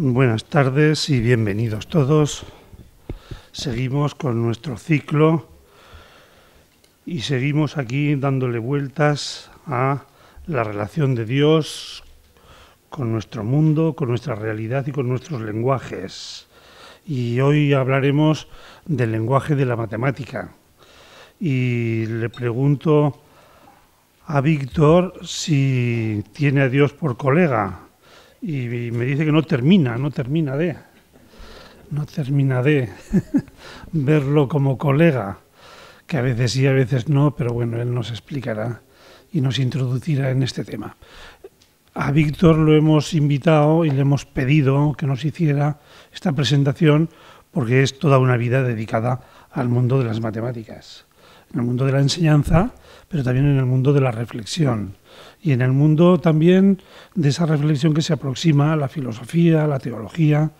Buenas tardes y bienvenidos todos. Seguimos con nuestro ciclo y seguimos aquí dándole vueltas a la relación de Dios con nuestro mundo, con nuestra realidad y con nuestros lenguajes. Y hoy hablaremos del lenguaje de la matemática. Y le pregunto a Víctor si tiene a Dios por colega y, me dice que no termina, no termina de, no termina de verlo como colega, que a veces sí, a veces no, pero bueno, él nos explicará y nos introducirá en este tema. A Víctor lo hemos invitado y le hemos pedido que nos hiciera esta presentación porque es toda una vida dedicada al mundo de las matemáticas, en el mundo de la enseñanza, pero también en el mundo de la reflexión y en el mundo también de esa reflexión que se aproxima a la filosofía, a la teología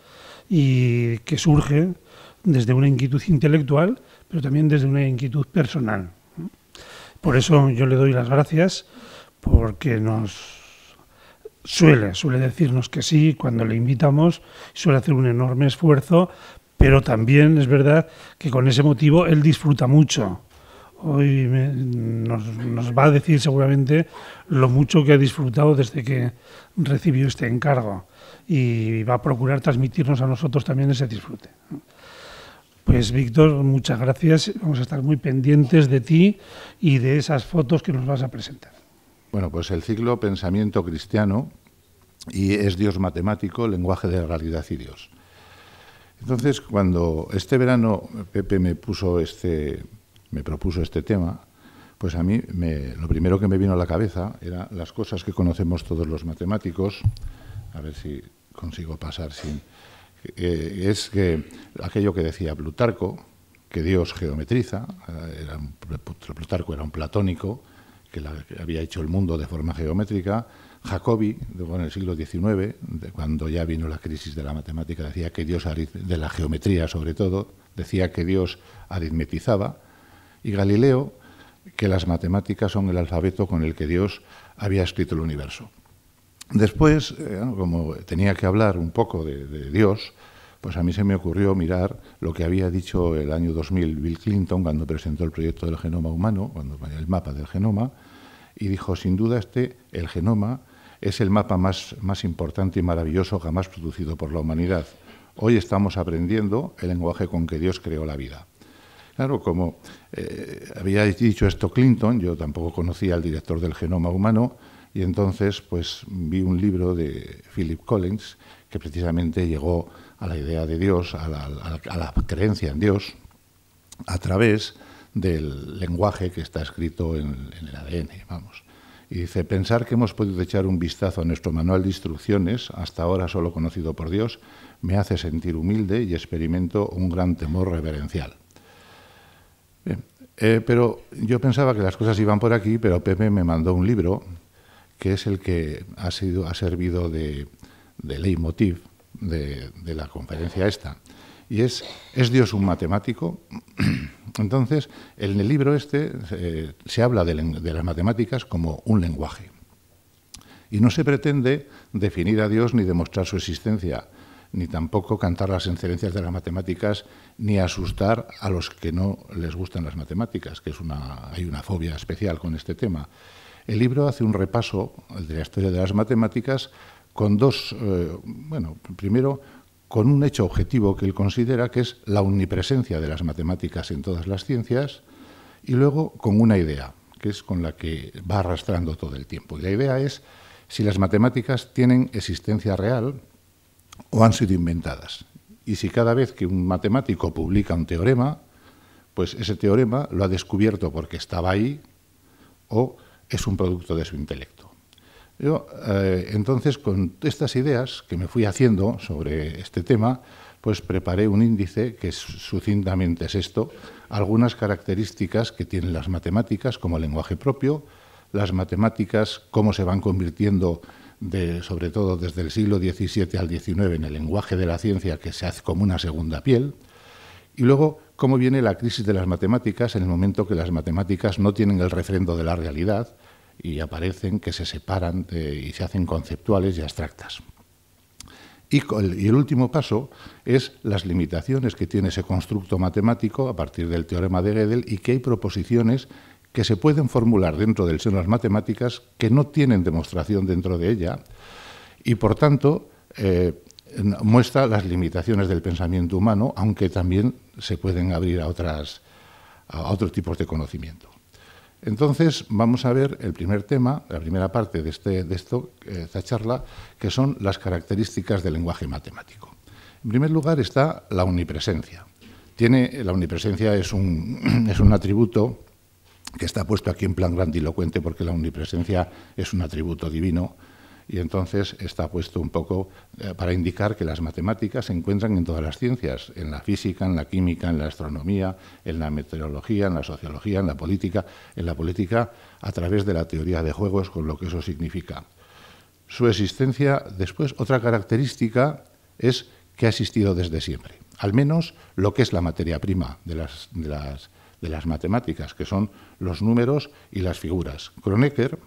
y que surge desde una inquietud intelectual, pero también desde una inquietud personal. Por eso yo le doy las gracias porque nos suele, suele decirnos que sí cuando le invitamos, suele hacer un enorme esfuerzo, pero también es verdad que con ese motivo él disfruta mucho hoy nos, nos, va a decir seguramente lo mucho que ha disfrutado desde que recibió este encargo y va a procurar transmitirnos a nosotros también ese disfrute. Pues Víctor, muchas gracias. Vamos a estar muy pendientes de ti y de esas fotos que nos vas a presentar. Bueno, pues el ciclo Pensamiento Cristiano y es Dios Matemático, Lenguaje de Realidad y Dios. Entonces, cuando este verano Pepe me puso este, me propuso este tema, pues a mí lo primero que me vino a la cabeza era las cosas que conocemos todos los matemáticos, a ver si consigo pasar sin... Eh, es que aquello que decía Plutarco, que Dios geometriza, eh, Plutarco era un platónico, que, había hecho el mundo de forma geométrica, Jacobi, en el siglo XIX, cuando ya vino la crisis de la matemática, decía que Dios, de la geometría sobre todo, decía que Dios aritmetizaba, y Galileo que las matemáticas son el alfabeto con el que Dios había escrito el universo. Después, eh, como tenía que hablar un poco de, Dios, pues a mí se me ocurrió mirar lo que había dicho el año 2000 Bill Clinton cuando presentó el proyecto del genoma humano, cuando el mapa del genoma, y dijo, sin duda este, el genoma, es el mapa más, más importante y maravilloso jamás producido por la humanidad. Hoy estamos aprendiendo el lenguaje con que Dios creó la vida. Claro, como eh, había dicho esto Clinton, yo tampoco conocía al director del genoma humano, y entonces pues vi un libro de Philip Collins que precisamente llegó a la idea de Dios, a la, creencia en Dios, a través del lenguaje que está escrito en, el ADN, vamos. Y dice, pensar que hemos podido echar un vistazo a nuestro manual de instrucciones, hasta ahora solo conocido por Dios, me hace sentir humilde y experimento un gran temor reverencial. Bien. Eh, pero yo pensaba que las cosas iban por aquí, pero Pepe me mandó un libro que es el que ha, sido, ha servido de, de leitmotiv de, la conferencia esta. Y es ¿Es Dios un matemático? Entonces, en el libro este eh, se habla de, de las matemáticas como un lenguaje. Y no se pretende definir a Dios ni demostrar su existencia, ni tampoco cantar las excelencias de las matemáticas, ni asustar a los que no les gustan las matemáticas, que es una, hay una fobia especial con este tema. El libro hace un repaso de la historia de las matemáticas con dos, eh, bueno, primero con un hecho objetivo que él considera que es la omnipresencia de las matemáticas en todas las ciencias, y luego con una idea, que es con la que va arrastrando todo el tiempo. Y la idea es si las matemáticas tienen existencia real, o han sido inventadas. Y si cada vez que un matemático publica un teorema, pues ese teorema lo ha descubierto porque estaba ahí o es un producto de su intelecto. Yo, eh, entonces, con estas ideas que me fui haciendo sobre este tema, pues preparé un índice que sucintamente es esto, algunas características que tienen las matemáticas como lenguaje propio, las matemáticas, cómo se van convirtiendo sobre todo desde el siglo XVII al XIX, en el lenguaje de la ciencia que se hace como una segunda piel, y luego cómo viene la crisis de las matemáticas en el momento que las matemáticas no tienen el refrendo de la realidad y aparecen, que se separan y se hacen conceptuales y abstractas. Y el, último paso es las limitaciones que tiene ese constructo matemático a partir del teorema de Gödel y que hay proposiciones que se pueden formular dentro del seno de las matemáticas que no tienen demostración dentro de ella y, por tanto, eh, muestra las limitaciones del pensamiento humano, aunque también se pueden abrir a, otras, a otros tipos de conocimiento. Entonces, vamos a ver el primer tema, la primera parte de, este, eh, esta charla, que son las características del lenguaje matemático. En primer lugar está la omnipresencia. Tiene, la omnipresencia es un, es un atributo que está puesto aquí en plan grandilocuente porque la omnipresencia es un atributo divino y entonces está puesto un poco eh, para indicar que las matemáticas se encuentran en todas las ciencias, en la física, en la química, en la astronomía, en la meteorología, en la sociología, en la política, en la política a través de la teoría de juegos con lo que eso significa. Su existencia, después, otra característica es que ha existido desde siempre, al menos lo que es la materia prima de las de las matemáticas, que son los números y las figuras. Kronecker,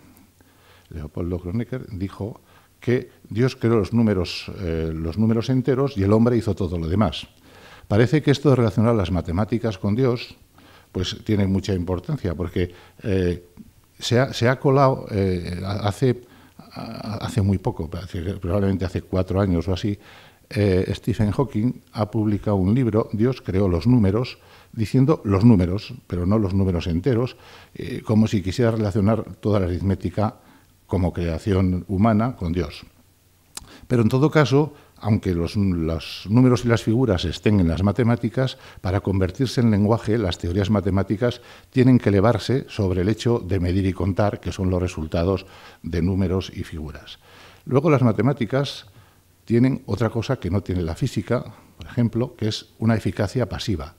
Leopoldo Kronecker, dijo que Dios creó los números, eh, los números enteros y el hombre hizo todo lo demás. Parece que esto de relacionar las matemáticas con Dios pues tiene mucha importancia, porque eh, se, ha, colado eh, hace, hace muy poco, probablemente hace cuatro años o así, Stephen Hawking ha publicado un libro, Dios creó los números, diciendo los números, pero no los números enteros, eh, como si quisiera relacionar toda la aritmética como creación humana con Dios. Pero en todo caso, aunque los, números y las figuras estén en las matemáticas, para convertirse en lenguaje, las teorías matemáticas tienen que elevarse sobre el hecho de medir y contar, que son los resultados de números y figuras. Luego las matemáticas tienen otra cosa que no tiene la física, por ejemplo, que es una eficacia pasiva.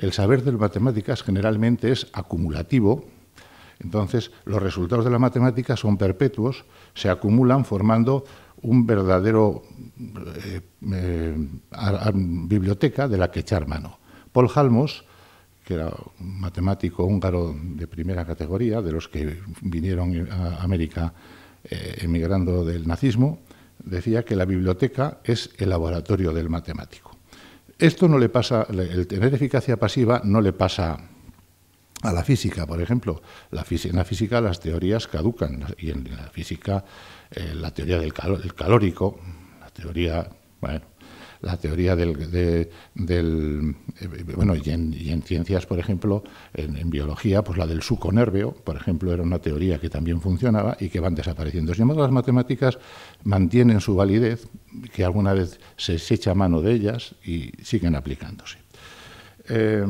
El saber de matemáticas generalmente es acumulativo, entonces los resultados de la matemática son perpetuos, se acumulan formando un verdadero eh, eh, biblioteca de la que echar mano. Paul Halmos, que era un matemático húngaro de primera categoría, de los que vinieron a América eh, emigrando del nazismo, decía que la biblioteca es el laboratorio del matemático. Esto no le pasa, el tener eficacia pasiva no le pasa a la física, por ejemplo. en la física las teorías caducan y en la física eh, la teoría del calor, el calórico, la teoría, bueno, la teoría del, eh, bueno, y en, ciencias, por ejemplo, en, biología, pues la del suco nervio, por ejemplo, era una teoría que también funcionaba y que van desapareciendo. Sin embargo, las matemáticas mantienen su validez, que alguna vez se echa mano de ellas y siguen aplicándose. Eh,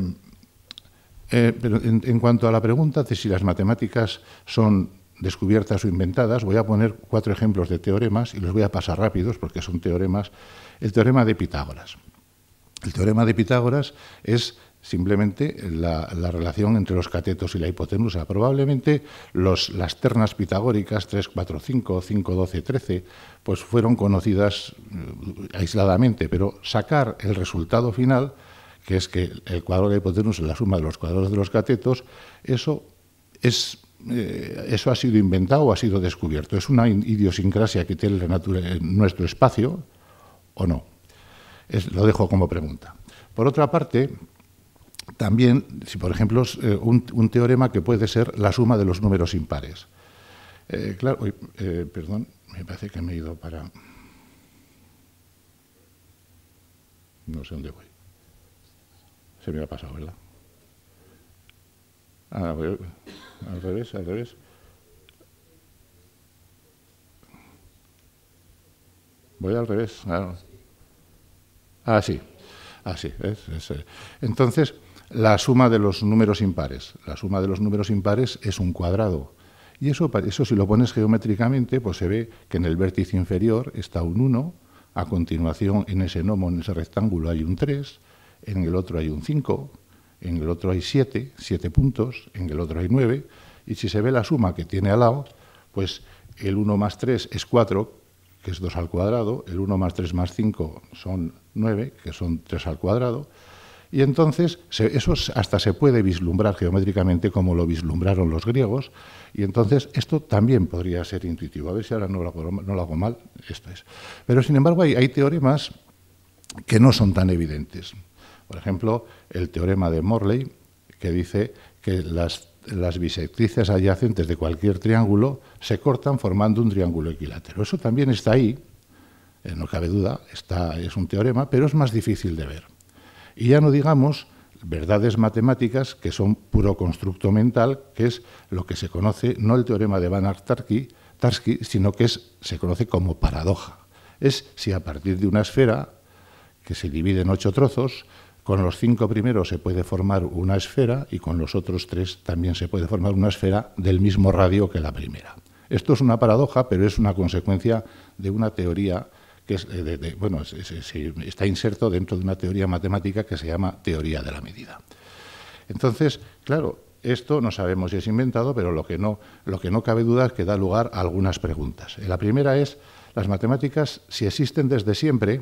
eh, pero en cuanto a la pregunta de si las matemáticas son descubiertas o inventadas, voy a poner cuatro ejemplos de teoremas y los voy a pasar rápidos porque son teoremas el teorema de Pitágoras. El teorema de Pitágoras es simplemente la, relación entre los catetos y la hipotenusa. Probablemente las ternas pitagóricas 3, 4, 5, 5, 12, 13, pues fueron conocidas eh, aisladamente, pero sacar el resultado final, que es que el cuadro de la hipotenusa es la suma de los cuadrados de los catetos, eso es eh, eso ha sido inventado o ha sido descubierto. Es una idiosincrasia que tiene eh, nuestro espacio, o no? lo dejo como pregunta. Por otra parte, también, si por ejemplo, eh, un, teorema que puede ser la suma de los números impares. Eh, claro, eh, perdón, me parece que me he ido para... No sé dónde voy. Se me ha pasado, ¿verdad? Ah, al revés, al revés. Voy al revés. Ah, sí. Así, ah, eh. Entonces, la suma de los números impares. La suma de los números impares es un cuadrado. Y eso, eso si lo pones geométricamente, pues se ve que en el vértice inferior está un 1, a continuación en ese gnomo, en ese rectángulo hay un 3, en el otro hay un 5, en el otro hay 7, 7 puntos, en el otro hay 9, y si se ve la suma que tiene al lado, pues el 1 más 3 es 4, que es 2 al cuadrado, el 1 más 3 más 5 son 9, que son 3 al cuadrado, y entonces eso hasta se puede vislumbrar geométricamente como lo vislumbraron los griegos, y entonces esto también podría ser intuitivo. A ver si ahora no lo hago, mal, esto es. Pero sin embargo hay, hay teoremas que no son tan evidentes. Por ejemplo, el teorema de Morley, que dice que las las bisectrices adyacentes de cualquier triángulo se cortan formando un triángulo equilátero. Eso también está ahí, eh, no cabe duda, está, es un teorema, pero es más difícil de ver. Y ya no digamos verdades matemáticas que son puro constructo mental, que es lo que se conoce, no el teorema de Van Tarski, sino que es, se conoce como paradoja. Es si a partir de una esfera que se divide en ocho trozos, con los cinco primeros se puede formar una esfera y con los otros tres también se puede formar una esfera del mismo radio que la primera. Esto es una paradoja, pero es una consecuencia de una teoría que eh, está inserto dentro de una teoría matemática que se llama teoría de la medida. Entonces, claro, esto no sabemos si es inventado, pero lo que no, lo que no cabe duda es que da lugar a algunas preguntas. La primera es, las matemáticas, si existen desde siempre,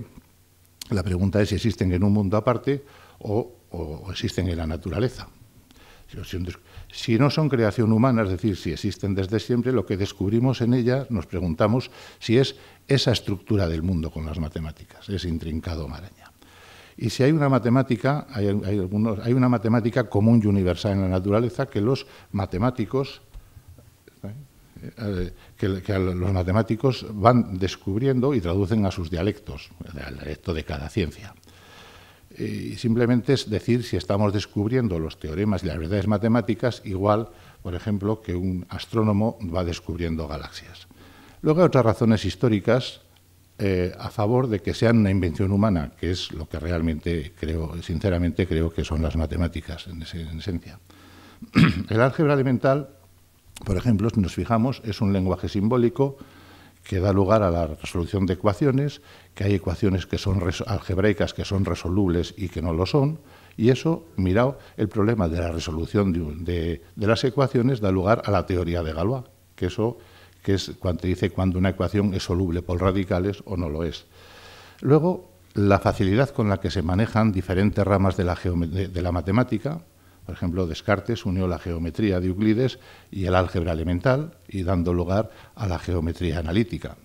la pregunta es si existen en un mundo aparte o, existen en la naturaleza. Si no son creación humana, es decir, si existen desde siempre, lo que descubrimos en ella, nos preguntamos si es esa estructura del mundo con las matemáticas, ese intrincado maraña. Y si hay una matemática, hay, hay una matemática común y universal en la naturaleza que los matemáticos ¿eh? Eh, que, los matemáticos van descubriendo y traducen a sus dialectos, al dialecto de cada ciencia simplemente es decir si estamos descubriendo los teoremas y las verdades matemáticas, igual, por ejemplo, que un astrónomo va descubriendo galaxias. Luego hay otras razones históricas eh, a favor de que sean una invención humana, que es lo que realmente creo, sinceramente creo que son las matemáticas en esencia. El álgebra elemental, por ejemplo, si nos fijamos, es un lenguaje simbólico que da lugar a la resolución de ecuaciones, que hay ecuaciones que son algebraicas que son resolubles y que no lo son, y eso, mirad, el problema de la resolución de, las ecuaciones da lugar a la teoría de Galois, que eso que es cuando dice cuando una ecuación es soluble por radicales o no lo es. Luego, la facilidad con la que se manejan diferentes ramas de la, de la matemática, por ejemplo, Descartes unió la geometría de Euclides y el álgebra elemental, y dando lugar a la geometría analítica.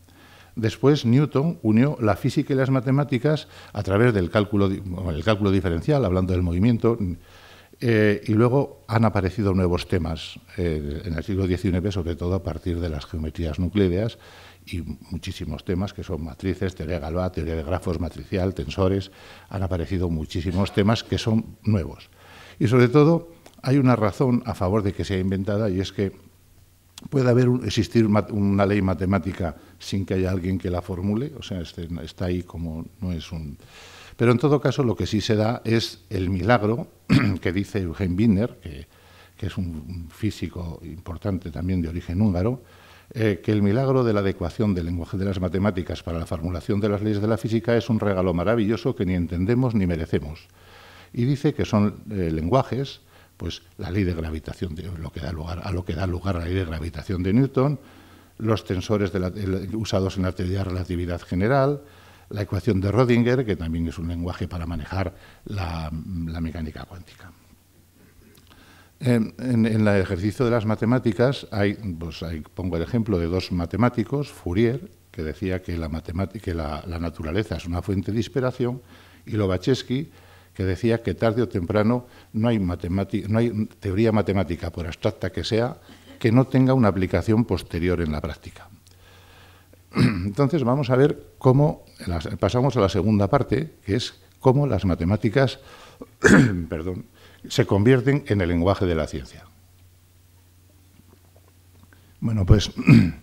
Después Newton unió la física y las matemáticas a través del cálculo, diferencial, hablando del movimiento, eh, y luego han aparecido nuevos temas eh, en el siglo XIX, sobre todo a partir de las geometrías nucleáreas y muchísimos temas que son matrices, teoría de Galois, teoría de grafos matricial, tensores, han aparecido muchísimos temas que son nuevos. Y sobre todo, hay una razón a favor de que sea inventada y es que puede haber existir una ley matemática sin que haya alguien que la formule, o sea, este, está ahí como no es un... Pero en todo caso lo que sí se da es el milagro que dice Eugen Wiener, que, es un físico importante también de origen húngaro, eh, que el milagro de la adecuación del lenguaje de las matemáticas para la formulación de las leyes de la física es un regalo maravilloso que ni entendemos ni merecemos y dice que son eh, lenguajes, pues la ley de gravitación, de, lo que da lugar, a lo que da lugar la ley de gravitación de Newton, los tensores usados en la teoría de relatividad general, la ecuación de Rödinger, que también es un lenguaje para manejar la, mecánica cuántica. En, el ejercicio de las matemáticas, hay, pues pongo el ejemplo de dos matemáticos, Fourier, que decía que la, la naturaleza es una fuente de inspiración, y Lobachevsky, que decía que tarde o temprano no hay, teoría matemática, por abstracta que sea, que no tenga una aplicación posterior en la práctica. Entonces vamos a ver cómo pasamos a la segunda parte, que es cómo las matemáticas perdón, se convierten en el lenguaje de la ciencia. Bueno, pues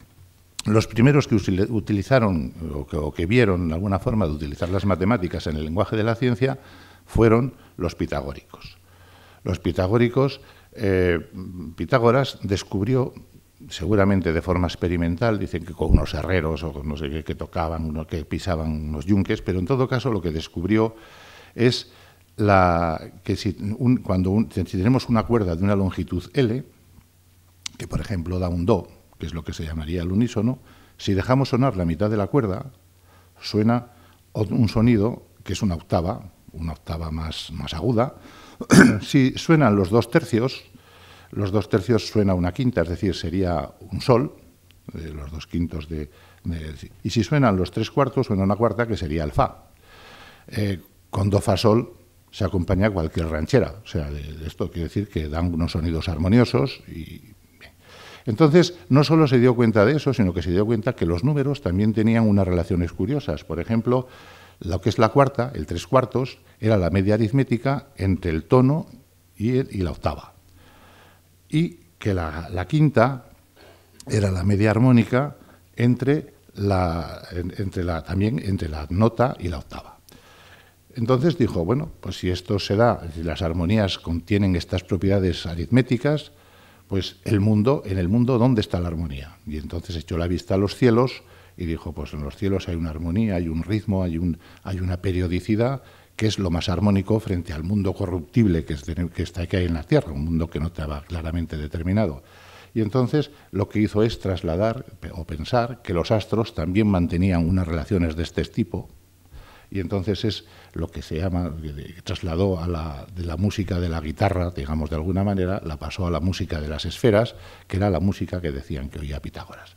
los primeros que utilizaron o que, vieron alguna forma de utilizar las matemáticas en el lenguaje de la ciencia fueron los pitagóricos. Los pitagóricos, eh, Pitágoras descubrió, seguramente de forma experimental, dicen que con unos herreros o con no sé qué que tocaban, que pisaban unos yunques, pero en todo caso lo que descubrió es la, que si, cuando si tenemos una cuerda de una longitud L, que por ejemplo da un Do, que es lo que se llamaría el unísono, si dejamos sonar la mitad de la cuerda, suena un sonido que es una octava, una octava más, más aguda. si suenan los dos tercios, los dos tercios suena una quinta, es decir, sería un sol, eh, los dos quintos de, Y si suenan los tres cuartos, suena una cuarta, que sería el fa. Eh, con do fa sol se acompaña cualquier ranchera. O sea, de, esto quiere decir que dan unos sonidos armoniosos y... Entonces, no solo se dio cuenta de eso, sino que se dio cuenta que los números también tenían unas relaciones curiosas. Por ejemplo, lo que es la cuarta, el tres cuartos, era la media aritmética entre el tono y, la octava. Y que la, quinta era la media armónica entre la, también entre la nota y la octava. Entonces dijo, bueno, pues si esto se da, si las armonías contienen estas propiedades aritméticas, pues el mundo, en el mundo, ¿dónde está la armonía? Y entonces echó la vista a los cielos y dijo, pues en los cielos hay una armonía, hay un ritmo, hay, un, hay una periodicidad que es lo más armónico frente al mundo corruptible que, está que hay en la Tierra, un mundo que no estaba claramente determinado. Y entonces lo que hizo es trasladar o pensar que los astros también mantenían unas relaciones de este tipo. Y entonces es lo que se llama, trasladó a de la música de la guitarra, digamos de alguna manera, la pasó a la música de las esferas, que era la música que decían que oía Pitágoras.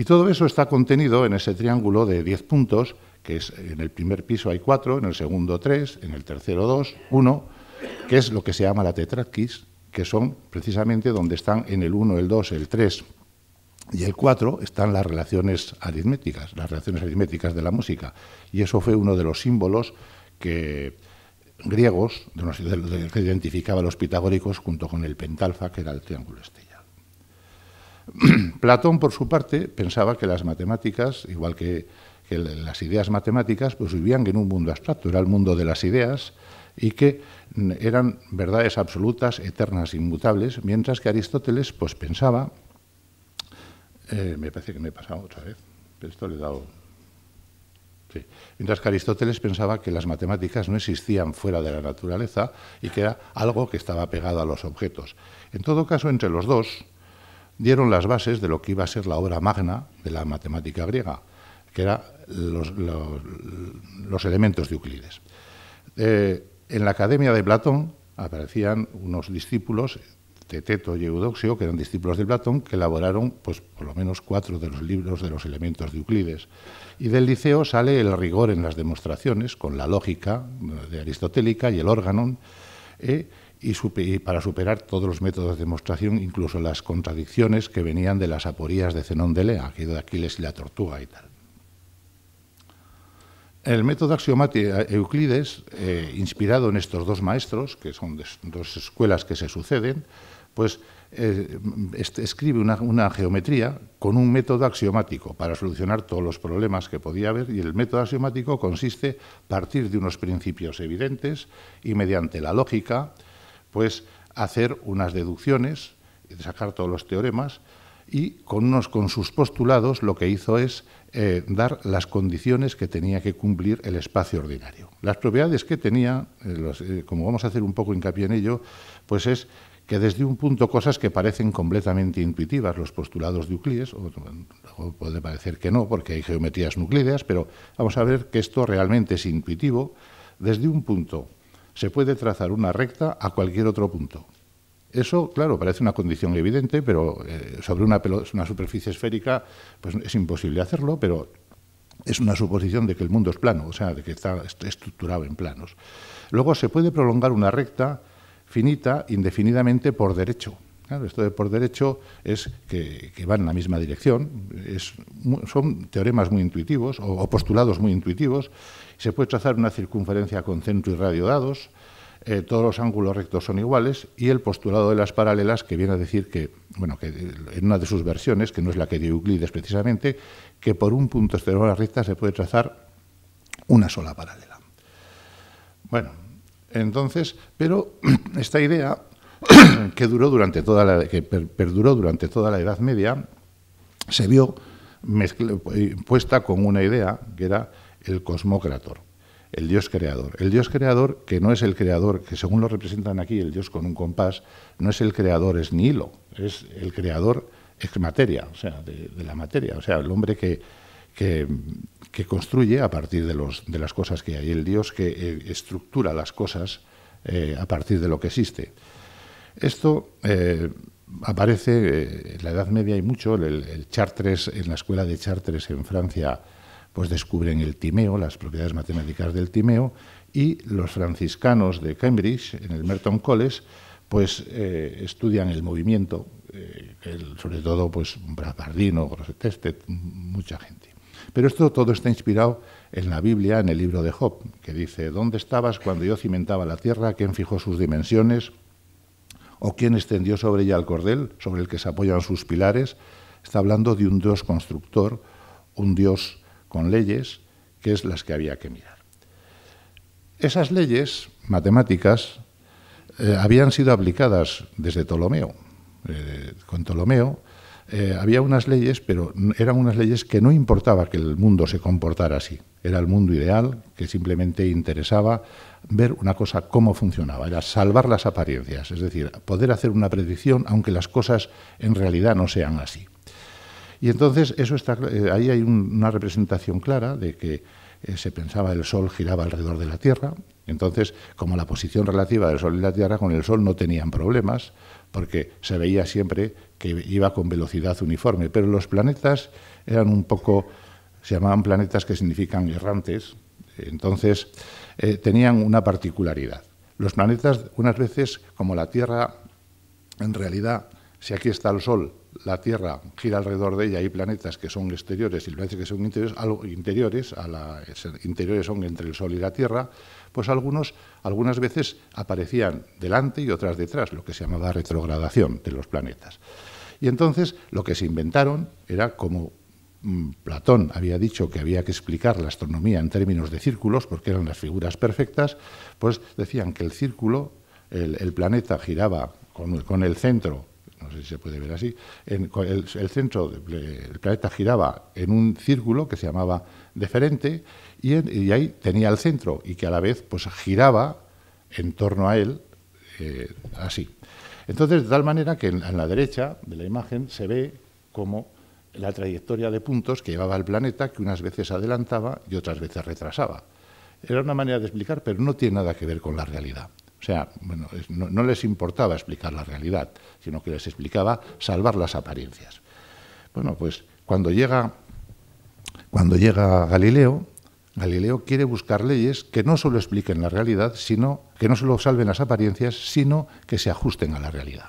Y todo eso está contenido en ese triángulo de 10 puntos, que es en el primer piso hay 4, en el segundo 3, en el tercero 2, 1, que es lo que se llama la tetraquis, que son precisamente donde están en el 1, el 2, el 3 y el 4 están las relaciones aritméticas, las relaciones aritméticas de la música. Y eso fue uno de los símbolos que griegos de los, que identificaba los pitagóricos junto con el pentalfa, que era el triángulo estrella. Platón, por su parte, pensaba que las matemáticas, igual que, las ideas matemáticas, pues vivían en un mundo abstracto, era el mundo de las ideas y que mm, eran verdades absolutas, eternas, inmutables, mientras que Aristóteles pues, pensaba, eh, me parece que me he pasado otra vez, pero esto le dado... Mientras que Aristóteles pensaba que las matemáticas no existían fuera de la naturaleza y que era algo que estaba pegado a los objetos. En todo caso, entre los dos, dieron las bases de lo que iba a ser la obra magna de la matemática griega, que eran los, elementos de Euclides. Eh, en la Academia de Platón aparecían unos discípulos, Teteto y Eudoxio, que eran discípulos de Platón, que elaboraron pues, por lo menos cuatro de los libros de los elementos de Euclides. Y del liceo sale el rigor en las demostraciones, con la lógica de aristotélica y el órgano. Eh, y, para superar todos los métodos de demostración, incluso las contradicciones que venían de las aporías de Zenón de Lea, que de Aquiles y la tortuga y tal. El método axiomático de Euclides, eh, inspirado en estos dos maestros, que son dos escuelas que se suceden, pues eh, escribe una, una, geometría con un método axiomático para solucionar todos los problemas que podía haber y el método axiomático consiste partir de unos principios evidentes y mediante la lógica pues hacer unas deducciones, sacar todos los teoremas y con, con sus postulados lo que hizo es eh, dar las condiciones que tenía que cumplir el espacio ordinario. Las propiedades que tenía, eh, eh, como vamos a hacer un poco hincapié en ello, pues es que desde un punto cosas que parecen completamente intuitivas, los postulados de Euclides, o, puede parecer que no, porque hay geometrías nuclídeas, pero vamos a ver que esto realmente es intuitivo, desde un punto se puede trazar una recta a cualquier otro punto. Eso, claro, parece una condición evidente, pero eh, sobre una, una superficie esférica pues es imposible hacerlo, pero es una suposición de que el mundo es plano, o sea, de que está estructurado en planos. Luego se puede prolongar una recta finita indefinidamente por derecho. esto de por derecho es que, va van en la misma dirección, son teoremas muy intuitivos o postulados muy intuitivos se puede trazar una circunferencia con centro y radio dados, eh, todos los ángulos rectos son iguales y el postulado de las paralelas que viene a decir que, bueno, que en una de sus versiones, que no es la que dio Euclides precisamente, que por un punto exterior a la recta se puede trazar una sola paralela. Bueno, entonces, pero esta idea que duró durante toda la, que perduró durante toda la Edad Media se vio puesta con una idea que era el cosmócrator, el Dios creador. El Dios creador, que no es el creador, que según lo representan aquí, el Dios con un compás, no es el creador, es Nilo, es el creador ex materia, o sea, de, la materia, o sea, el hombre que, que, construye a partir de, los, de, las cosas que hay, el Dios que eh, estructura las cosas eh, a partir de lo que existe. Esto eh, aparece en la Edad Media y mucho, el Chartres, en la escuela de Chartres en Francia, pues descubren el timeo, las propiedades matemáticas del timeo, y los franciscanos de Cambridge, en el Merton College, pues eh, estudian el movimiento, eh, sobre todo pues Bradardino, Grosseteste, mucha gente. Pero esto todo está inspirado en la Biblia, en el libro de Job, que dice, ¿dónde estabas cuando yo cimentaba la tierra? ¿Quién fijó sus dimensiones? ¿O quién extendió sobre ella el cordel sobre el que se apoyan sus pilares? Está hablando de un Dios constructor, un Dios con leyes, que es las que había que mirar. Esas leyes matemáticas eh, habían sido aplicadas desde Ptolomeo. Eh, con Ptolomeo eh, había unas leyes, pero eran unas leyes que no importaba que el mundo se comportara así. Era el mundo ideal, que simplemente interesaba ver una cosa cómo funcionaba, era salvar las apariencias, es decir, poder hacer una predicción aunque las cosas en realidad no sean así. Y entonces eso está, eh, ahí hay una representación clara de que eh, se pensaba el Sol giraba alrededor de la Tierra, entonces como la posición relativa del Sol y la Tierra con el Sol no tenían problemas, porque se veía siempre que iba con velocidad uniforme, pero los planetas eran un poco, se llamaban planetas que significan errantes, entonces eh, tenían una particularidad. Los planetas, unas veces, como la Tierra, en realidad, si aquí está el Sol, la Tierra gira alrededor de ella, hay planetas que son exteriores y planetas que son interiores, interiores, a la, interiores son entre el Sol y la Tierra, pues algunos, algunas veces aparecían delante y otras detrás, lo que se llamaba retrogradación de los planetas. Y entonces lo que se inventaron era como mm, Platón había dicho que había que explicar la astronomía en términos de círculos, porque eran las figuras perfectas, pues decían que el círculo, el, planeta giraba con el centro no sé si se puede ver así, el, centro del planeta giraba en un círculo que se llamaba deferente y, ahí tenía el centro y que a la vez pues giraba en torno a él eh, así. Entonces, de tal manera que en la derecha de la imagen se ve como la trayectoria de puntos que llevaba el planeta, que unas veces adelantaba y otras veces retrasaba. Era una manera de explicar, pero no tiene nada que ver con la realidad. O sea, bueno, no, les importaba explicar la realidad, sino que les explicaba salvar las apariencias. Bueno, pues cuando llega, cuando llega Galileo, Galileo quiere buscar leyes que no solo expliquen la realidad, sino que no solo salven las apariencias, sino que se ajusten a la realidad.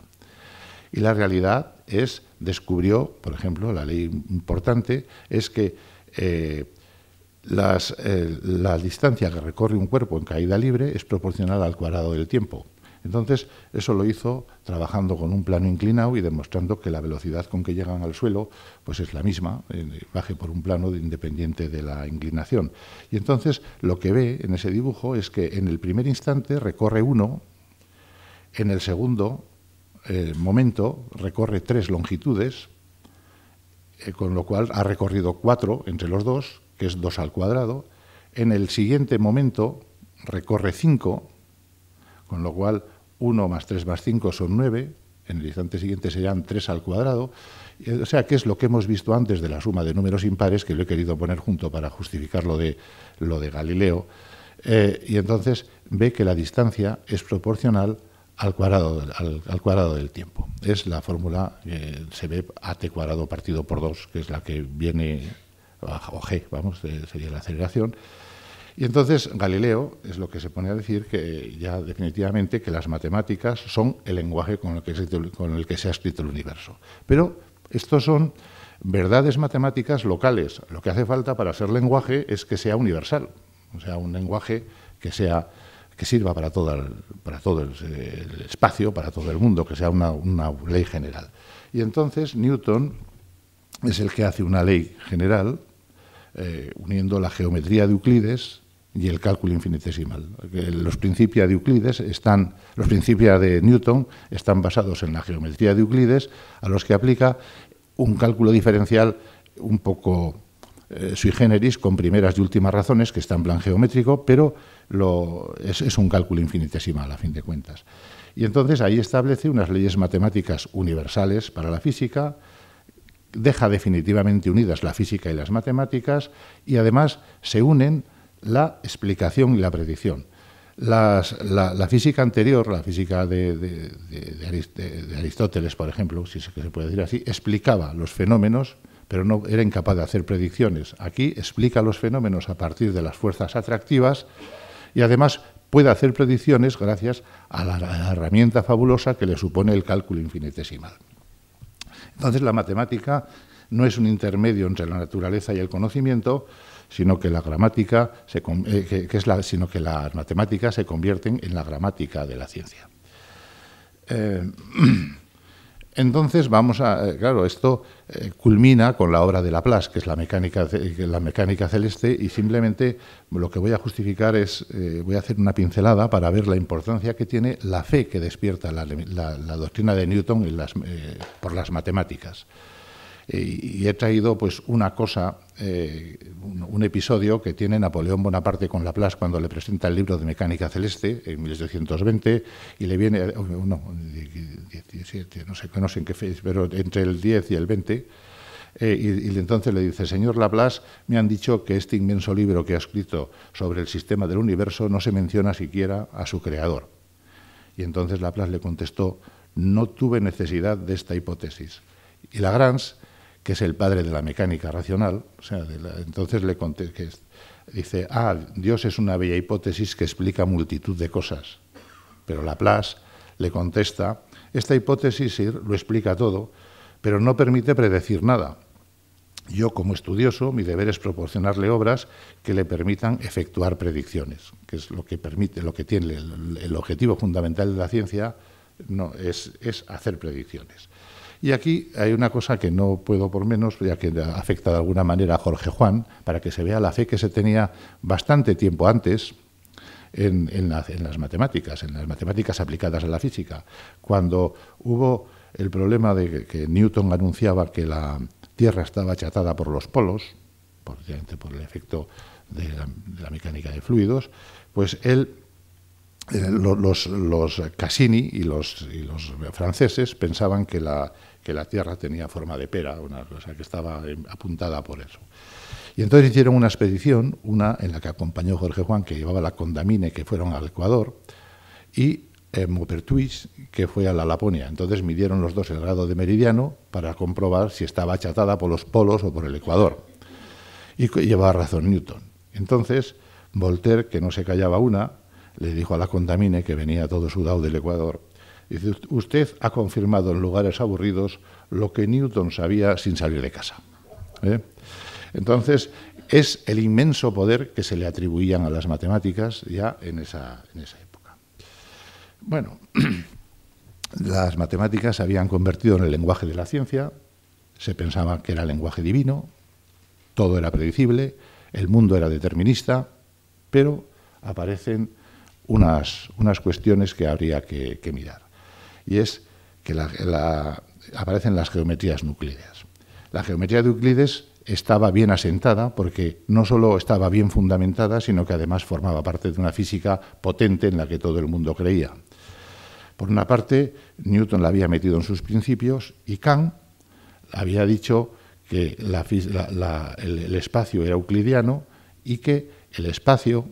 Y la realidad es, descubrió, por ejemplo, la ley importante es que eh, las, eh, la distancia que recorre un cuerpo en caída libre es proporcional al cuadrado del tiempo. Entonces, eso lo hizo trabajando con un plano inclinado y demostrando que la velocidad con que llegan al suelo pues es la misma, eh, baje por un plano independiente de la inclinación. Y entonces lo que ve en ese dibujo es que en el primer instante recorre uno, en el segundo eh, momento recorre tres longitudes, con lo cual ha recorrido cuatro entre los dos, que es 2 al cuadrado, en el siguiente momento recorre 5, con lo cual 1 más 3 más 5 son 9, en el instante siguiente serían 3 al cuadrado, eh, o sea, que es lo que hemos visto antes de la suma de números impares, que lo he querido poner junto para justificar lo de, lo de Galileo, eh, y entonces ve que la distancia es proporcional al cuadrado, cuadrado del tiempo. Es la fórmula, se ve AT cuadrado partido por 2, que es la que viene o G, vamos, sería la aceleración. Y entonces Galileo es lo que se pone a decir que ya definitivamente que las matemáticas son el lenguaje con el que se, con el que se ha escrito el universo. Pero estos son verdades matemáticas locales. Lo que hace falta para ser lenguaje es que sea universal, o sea, un lenguaje que sea que sirva para todo el, para todo espacio, para todo el mundo, que sea una, una ley general. Y entonces Newton es el que hace una ley general eh, uniendo la geometría de Euclides y el cálculo infinitesimal. Eh, los principios de Euclides están, los principios de Newton están basados en la geometría de Euclides, a los que aplica un cálculo diferencial un poco eh, sui generis, con primeras y últimas razones, que está en plan geométrico, pero es, es un cálculo infinitesimal, a fin de cuentas. Y entonces ahí establece unas leyes matemáticas universales para la física, deja definitivamente unidas la física y las matemáticas y además se unen la explicación y la predicción. la, física anterior, la física de, Aristóteles, por ejemplo, si se puede decir así, explicaba los fenómenos, pero no era incapaz de hacer predicciones. Aquí explica los fenómenos a partir de las fuerzas atractivas y además puede hacer predicciones gracias a la herramienta fabulosa que le supone el cálculo infinitesimal. Entonces la matemática no es un intermedio entre la naturaleza y el conocimiento, sino que la gramática eh, es la, sino que las matemáticas se convierten en la gramática de la ciencia. Eh, Entonces vamos a, eh, claro, esto eh, culmina con la obra de Laplace, que es la mecánica, la mecánica celeste, y simplemente lo que voy a justificar es, eh, voy a hacer una pincelada para ver la importancia que tiene la fe que despierta la, doctrina de Newton por las matemáticas. Eh, y he traído pues una cosa, eh, un, episodio que tiene Napoleón Bonaparte con Laplace cuando le presenta el libro de Mecánica Celeste en 1820 y le viene, eh, oh, no, 17, no sé, no en qué fecha, pero entre el 10 y el 20. y, entonces le dice, señor Laplace, me han dicho que este inmenso libro que ha escrito sobre el sistema del universo no se menciona siquiera a su creador. Y entonces Laplace le contestó, no tuve necesidad de esta hipótesis. Y Lagrange que es el padre de la mecánica racional. entonces le dice, ah, Dios es una bella hipótesis que explica multitud de cosas. Pero Laplace le contesta, esta hipótesis lo explica todo, pero no permite predecir nada. Yo, como estudioso, mi deber es proporcionarle obras que le permitan efectuar predicciones, que es lo que permite, lo que tiene el, objetivo fundamental de la ciencia, no, es, es hacer predicciones. Y aquí hay una cosa que no puedo por menos, ya que afecta de alguna manera a Jorge Juan, para que se vea la fe que se tenía bastante tiempo antes, en, las matemáticas, en las matemáticas aplicadas a la física. Cuando hubo el problema de que, Newton anunciaba que la Tierra estaba achatada por los polos, por, el efecto de la, mecánica de fluidos, pues él, eh, los, los, Cassini y los, y los franceses pensaban que la que la Tierra tenía forma de pera, una cosa que estaba apuntada por eso. Y entonces hicieron una expedición, una en la que acompañó Jorge Juan, que llevaba la Condamine, que fueron al Ecuador, y eh, que fue a la Laponia. Entonces midieron los dos el grado de meridiano para comprobar si estaba achatada por los polos o por el Ecuador. Y llevaba razón Newton. Entonces, Voltaire, que no se callaba una, le dijo a la Condamine, que venía todo sudado del Ecuador, usted ha confirmado en lugares aburridos lo que Newton sabía sin salir de casa. ¿eh? Entonces, es el inmenso poder que se le atribuían a las matemáticas ya en esa, época. Bueno, las matemáticas se habían convertido en el lenguaje de la ciencia, se pensaba que era lenguaje divino, todo era predecible, el mundo era determinista, pero aparecen unas, unas cuestiones que habría que mirar y es que aparecen las geometrías euclídeas. La geometría de Euclides estaba bien asentada porque no solo estaba bien fundamentada, sino que además formaba parte de una física potente en la que todo el mundo creía. Por una parte, Newton la había metido en sus principios y Kant había dicho que el espacio era euclidiano y que el espacio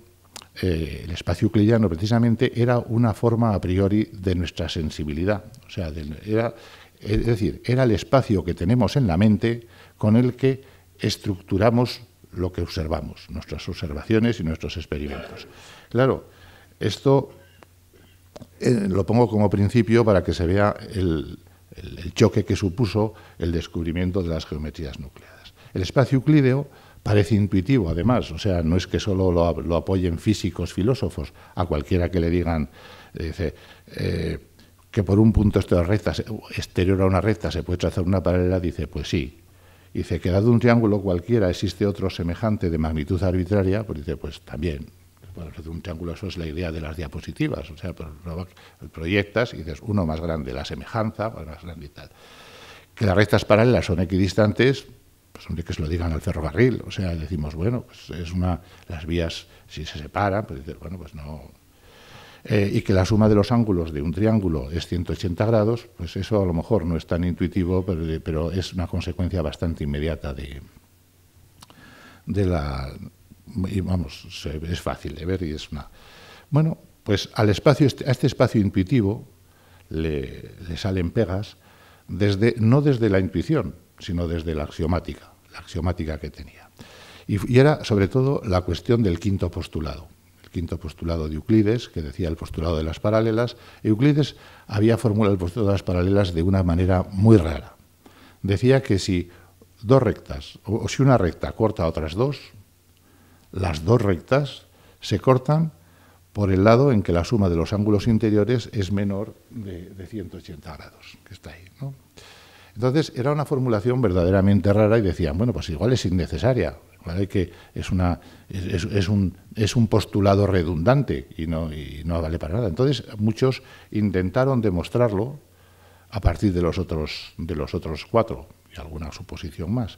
eh, el espacio euclidiano precisamente era una forma a priori de nuestra sensibilidad. O sea, era, es decir, era el espacio que tenemos en la mente con el que estructuramos lo que observamos, nuestras observaciones y nuestros experimentos. Claro, esto eh, lo pongo como principio para que se vea el, el, choque que supuso el descubrimiento de las geometrías nucleadas. El espacio euclídeo Parece intuitivo, además, o sea, no es que solo lo, apoyen físicos, filósofos, a cualquiera que le digan, eh, dice, eh, que por un punto exterior a una recta se puede trazar una paralela, dice, pues sí. Dice que dado un triángulo cualquiera existe otro semejante de magnitud arbitraria, pues dice, pues también. un triángulo eso es la idea de las diapositivas, o sea, pues, proyectas y dices uno más grande, la semejanza, más grande y tal. Que las rectas paralelas son equidistantes, pues hombre, que se lo digan al ferrocarril. O sea, decimos, bueno, pues es una, las vías, si se separan, pues bueno, pues no. Eh, y que la suma de los ángulos de un triángulo es 180 grados, pues eso a lo mejor no es tan intuitivo, pero, es una consecuencia bastante inmediata de, de la. Y vamos, es fácil de ver y es una. Bueno, pues al espacio, este, a este espacio intuitivo le, le salen pegas desde, no desde la intuición, sino desde la axiomática, la axiomática que tenía. Y, era sobre todo la cuestión del quinto postulado, el quinto postulado de Euclides, que decía el postulado de las paralelas. Euclides había formulado el postulado de las paralelas de una manera muy rara. Decía que si dos rectas, o, si una recta corta a otras dos, las dos rectas se cortan por el lado en que la suma de los ángulos interiores es menor de, de 180 grados, que está ahí. ¿no? Entonces era una formulación verdaderamente rara y decían, bueno, pues igual es innecesaria, ¿vale? que es, una, es, un, es un postulado redundante y no, y no vale para nada. Entonces muchos intentaron demostrarlo a partir de los otros, de los otros cuatro y alguna suposición más.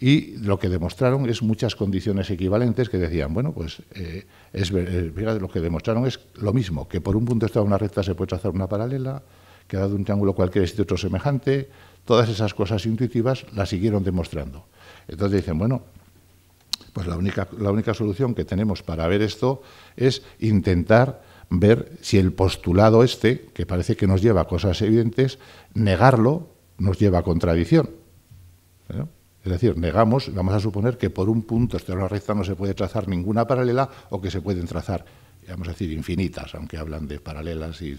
Y lo que demostraron es muchas condiciones equivalentes que decían, bueno, pues eh, es, fíjate, eh, lo que demostraron es lo mismo, que por un punto de una recta se puede trazar una paralela, que dado un triángulo cualquier sitio otro semejante, todas esas cosas intuitivas las siguieron demostrando. Entonces dicen, bueno, pues la única, la única solución que tenemos para ver esto es intentar ver si el postulado este, que parece que nos lleva a cosas evidentes, negarlo nos lleva a contradicción. ¿Eh? Es decir, negamos, vamos a suponer que por un punto esta una recta no se puede trazar ninguna paralela o que se pueden trazar, vamos a decir, infinitas, aunque hablan de paralelas y,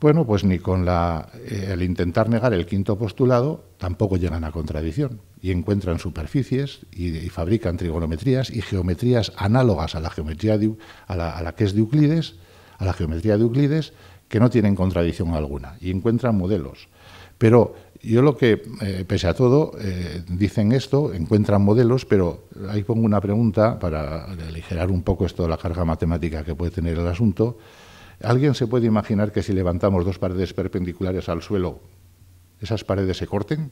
bueno, pues ni con eh, el intentar negar el quinto postulado tampoco llegan a contradicción y encuentran superficies y, fabrican trigonometrías y geometrías análogas a la geometría de, a, la, que es de Euclides, a la geometría de Euclides que no tienen contradicción alguna y encuentran modelos. Pero yo lo que, eh, pese a todo, eh, dicen esto, encuentran modelos, pero ahí pongo una pregunta para aligerar un poco esto de la carga matemática que puede tener el asunto. ¿Alguien se puede imaginar que si levantamos dos paredes perpendiculares al suelo, esas paredes se corten?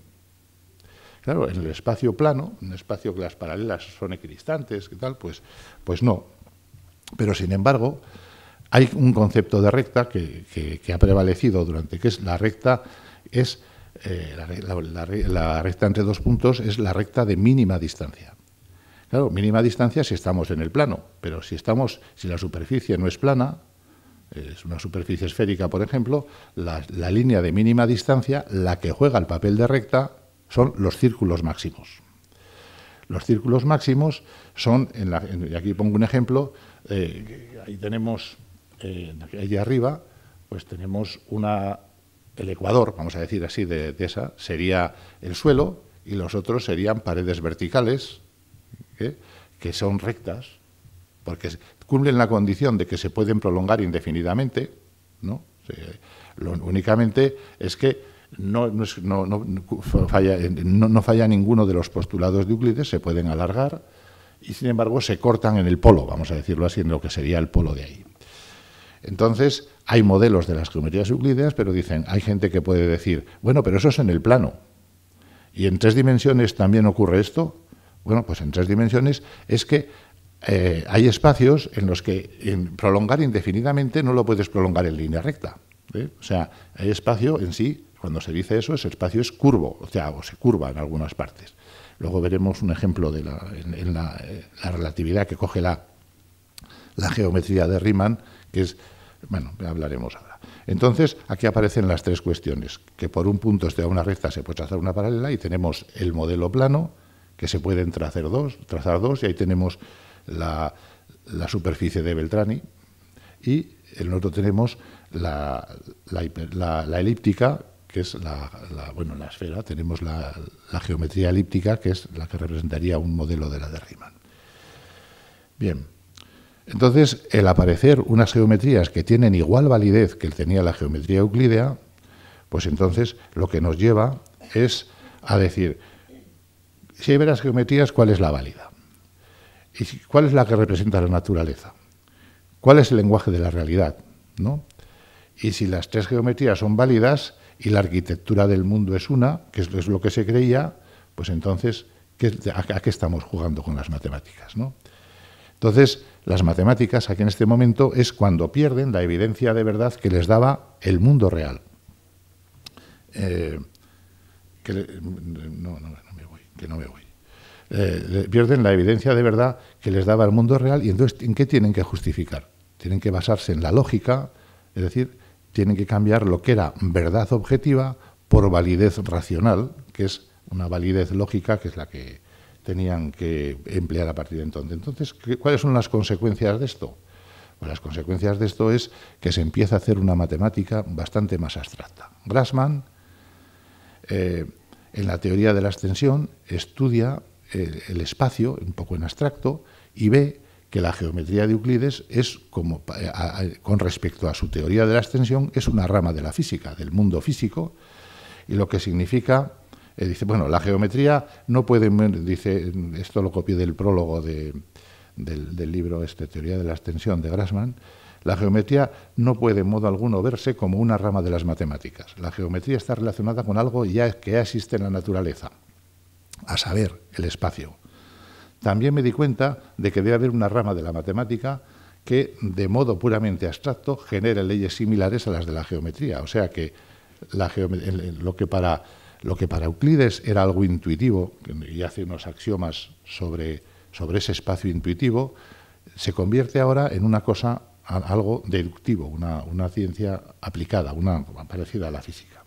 Claro, en el espacio plano, en el espacio que las paralelas son equidistantes, tal? Pues, pues no. Pero sin embargo, hay un concepto de recta que, ha prevalecido durante, que es la recta, es eh, la recta entre dos puntos es la recta de mínima distancia. Claro, mínima distancia si estamos en el plano, pero si estamos, si la superficie no es plana, es una superficie esférica, por ejemplo, la, línea de mínima distancia, la que juega el papel de recta, son los círculos máximos. Los círculos máximos son, en y aquí pongo un ejemplo, eh, ahí tenemos, eh, arriba, pues tenemos una, el ecuador, vamos a decir así, de, esa, sería el suelo y los otros serían paredes verticales, ¿eh? que son rectas, porque cumplen la condición de que se pueden prolongar indefinidamente, ¿no? únicamente es que no, falla, no, falla ninguno de los postulados de Euclides, se pueden alargar y sin embargo se cortan en el polo, vamos a decirlo así, en lo que sería el polo de ahí. Entonces, hay modelos de las geometrías euclideas, pero dicen, hay gente que puede decir, bueno, pero eso es en el plano. ¿Y en tres dimensiones también ocurre esto? Bueno, pues en tres dimensiones es que eh, hay espacios en los que prolongar indefinidamente no lo puedes prolongar en línea recta. ¿eh? O sea, hay espacio en sí, cuando se dice eso, ese espacio es curvo, o sea, o se curva en algunas partes. Luego veremos un ejemplo de la, en, eh, la, relatividad que coge la, la geometría de Riemann, que es, bueno, hablaremos ahora. Entonces, aquí aparecen las tres cuestiones, que por un punto esté a una recta se puede trazar una paralela y tenemos el modelo plano, que se pueden trazar dos, trazar dos y ahí tenemos la, superficie de Beltrani y el otro tenemos la, la elíptica, que es la, bueno, la esfera, tenemos la, geometría elíptica, que es la que representaría un modelo de la de Riemann. Bien, entonces el aparecer unas geometrías que tienen igual validez que tenía la geometría euclidea, pues entonces lo que nos lleva es a decir, si hay veras geometrías, ¿cuál es la válida? ¿Y cuál es la que representa la naturaleza? ¿Cuál es el lenguaje de la realidad? Y si las tres geometrías son válidas y la arquitectura del mundo es una, que es lo que se creía, pues entonces, ¿a qué estamos jugando con las matemáticas? Entonces, las matemáticas aquí en este momento es cuando pierden la evidencia de verdad que les daba el mundo real. Eh, no, no, no me voy, que no me voy. Eh, pierden la evidencia de verdad que les daba el mundo real y entonces ¿en qué tienen que justificar? Tienen que basarse en la lógica, es decir, tienen que cambiar lo que era verdad objetiva por validez racional, que es una validez lógica, que es la que tenían que emplear a partir de entonces. Entonces, ¿cuáles son las consecuencias de esto? Pues las consecuencias de esto es que se empieza a hacer una matemática bastante más abstracta. Grassmann, eh, en la teoría de la extensión, estudia el, espacio, un poco en abstracto, y ve que la geometría de Euclides es como eh, con respecto a su teoría de la extensión es una rama de la física, del mundo físico, y lo que significa eh, dice, bueno, la geometría no puede dice, esto lo copié del prólogo de, del, libro este Teoría de la extensión de Grassmann, la geometría no puede en modo alguno verse como una rama de las matemáticas. La geometría está relacionada con algo ya que ya existe en la naturaleza a saber, el espacio. También me di cuenta de que debe haber una rama de la matemática que, de modo puramente abstracto, genere leyes similares a las de la geometría. O sea que lo que para lo que para Euclides era algo intuitivo, y hace unos axiomas sobre, sobre ese espacio intuitivo, se convierte ahora en una cosa, algo deductivo, una, ciencia aplicada, una parecida a la física.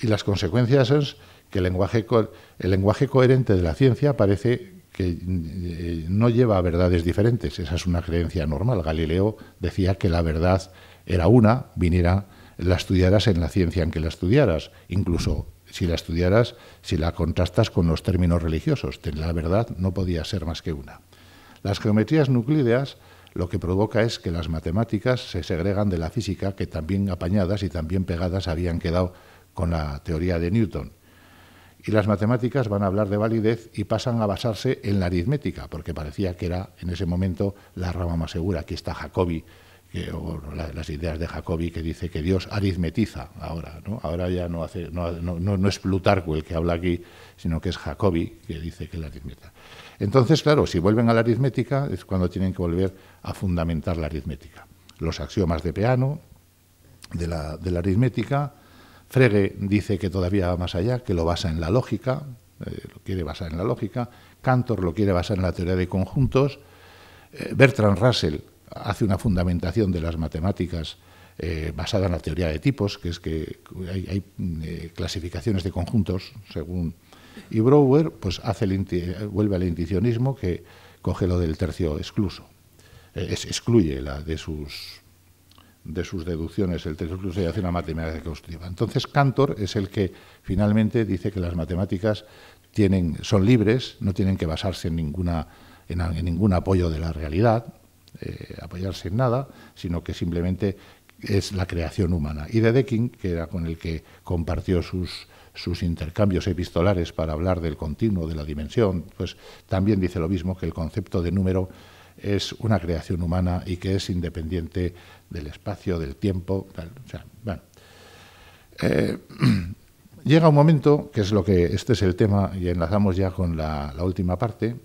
Y las consecuencias son que el lenguaje, coherente de la ciencia parece que eh, no lleva a verdades diferentes. Esa es una creencia normal. Galileo decía que la verdad era una, viniera, la estudiaras en la ciencia en que la estudiaras, incluso si la estudiaras, si la contrastas con los términos religiosos. La verdad no podía ser más que una. Las geometrías nuclídeas lo que provoca es que las matemáticas se segregan de la física, que también apañadas y también pegadas habían quedado con la teoría de Newton y las matemáticas van a hablar de validez y pasan a basarse en la aritmética, porque parecía que era en ese momento la rama más segura. Aquí está Jacobi, o las ideas de Jacobi que dice que Dios aritmetiza ahora. ¿no? Ahora ya no, hace, no, es Plutarco el que habla aquí, sino que es Jacobi que dice que la aritmética. Entonces, claro, si vuelven a la aritmética es cuando tienen que volver a fundamentar la aritmética. Los axiomas de Peano, de la aritmética, Frege dice que todavía va más allá, que lo basa en la lógica, eh, lo quiere basar en la lógica, Cantor lo quiere basar en la teoría de conjuntos, eh, Bertrand Russell hace una fundamentación de las matemáticas eh, basada en la teoría de tipos, que es que hay, clasificaciones de conjuntos según... Y Brouwer pues, vuelve al intuicionismo que coge lo del tercio excluso, excluye la de sus de sus deducciones el incluso se hace una matemática constructiva. Entonces Cantor es el que finalmente dice que las matemáticas tienen, son libres, no tienen que basarse en, ninguna, en, ningún apoyo de la realidad, eh, apoyarse en nada, sino que simplemente es la creación humana. Y de Dedekind, que era con el que compartió sus, sus intercambios epistolares para hablar del continuo, de la dimensión, pues también dice lo mismo que el concepto de número es una creación humana y que es independiente del espacio, del tiempo. Eh, llega un momento, que es lo que este es el tema, y enlazamos ya con la, última parte,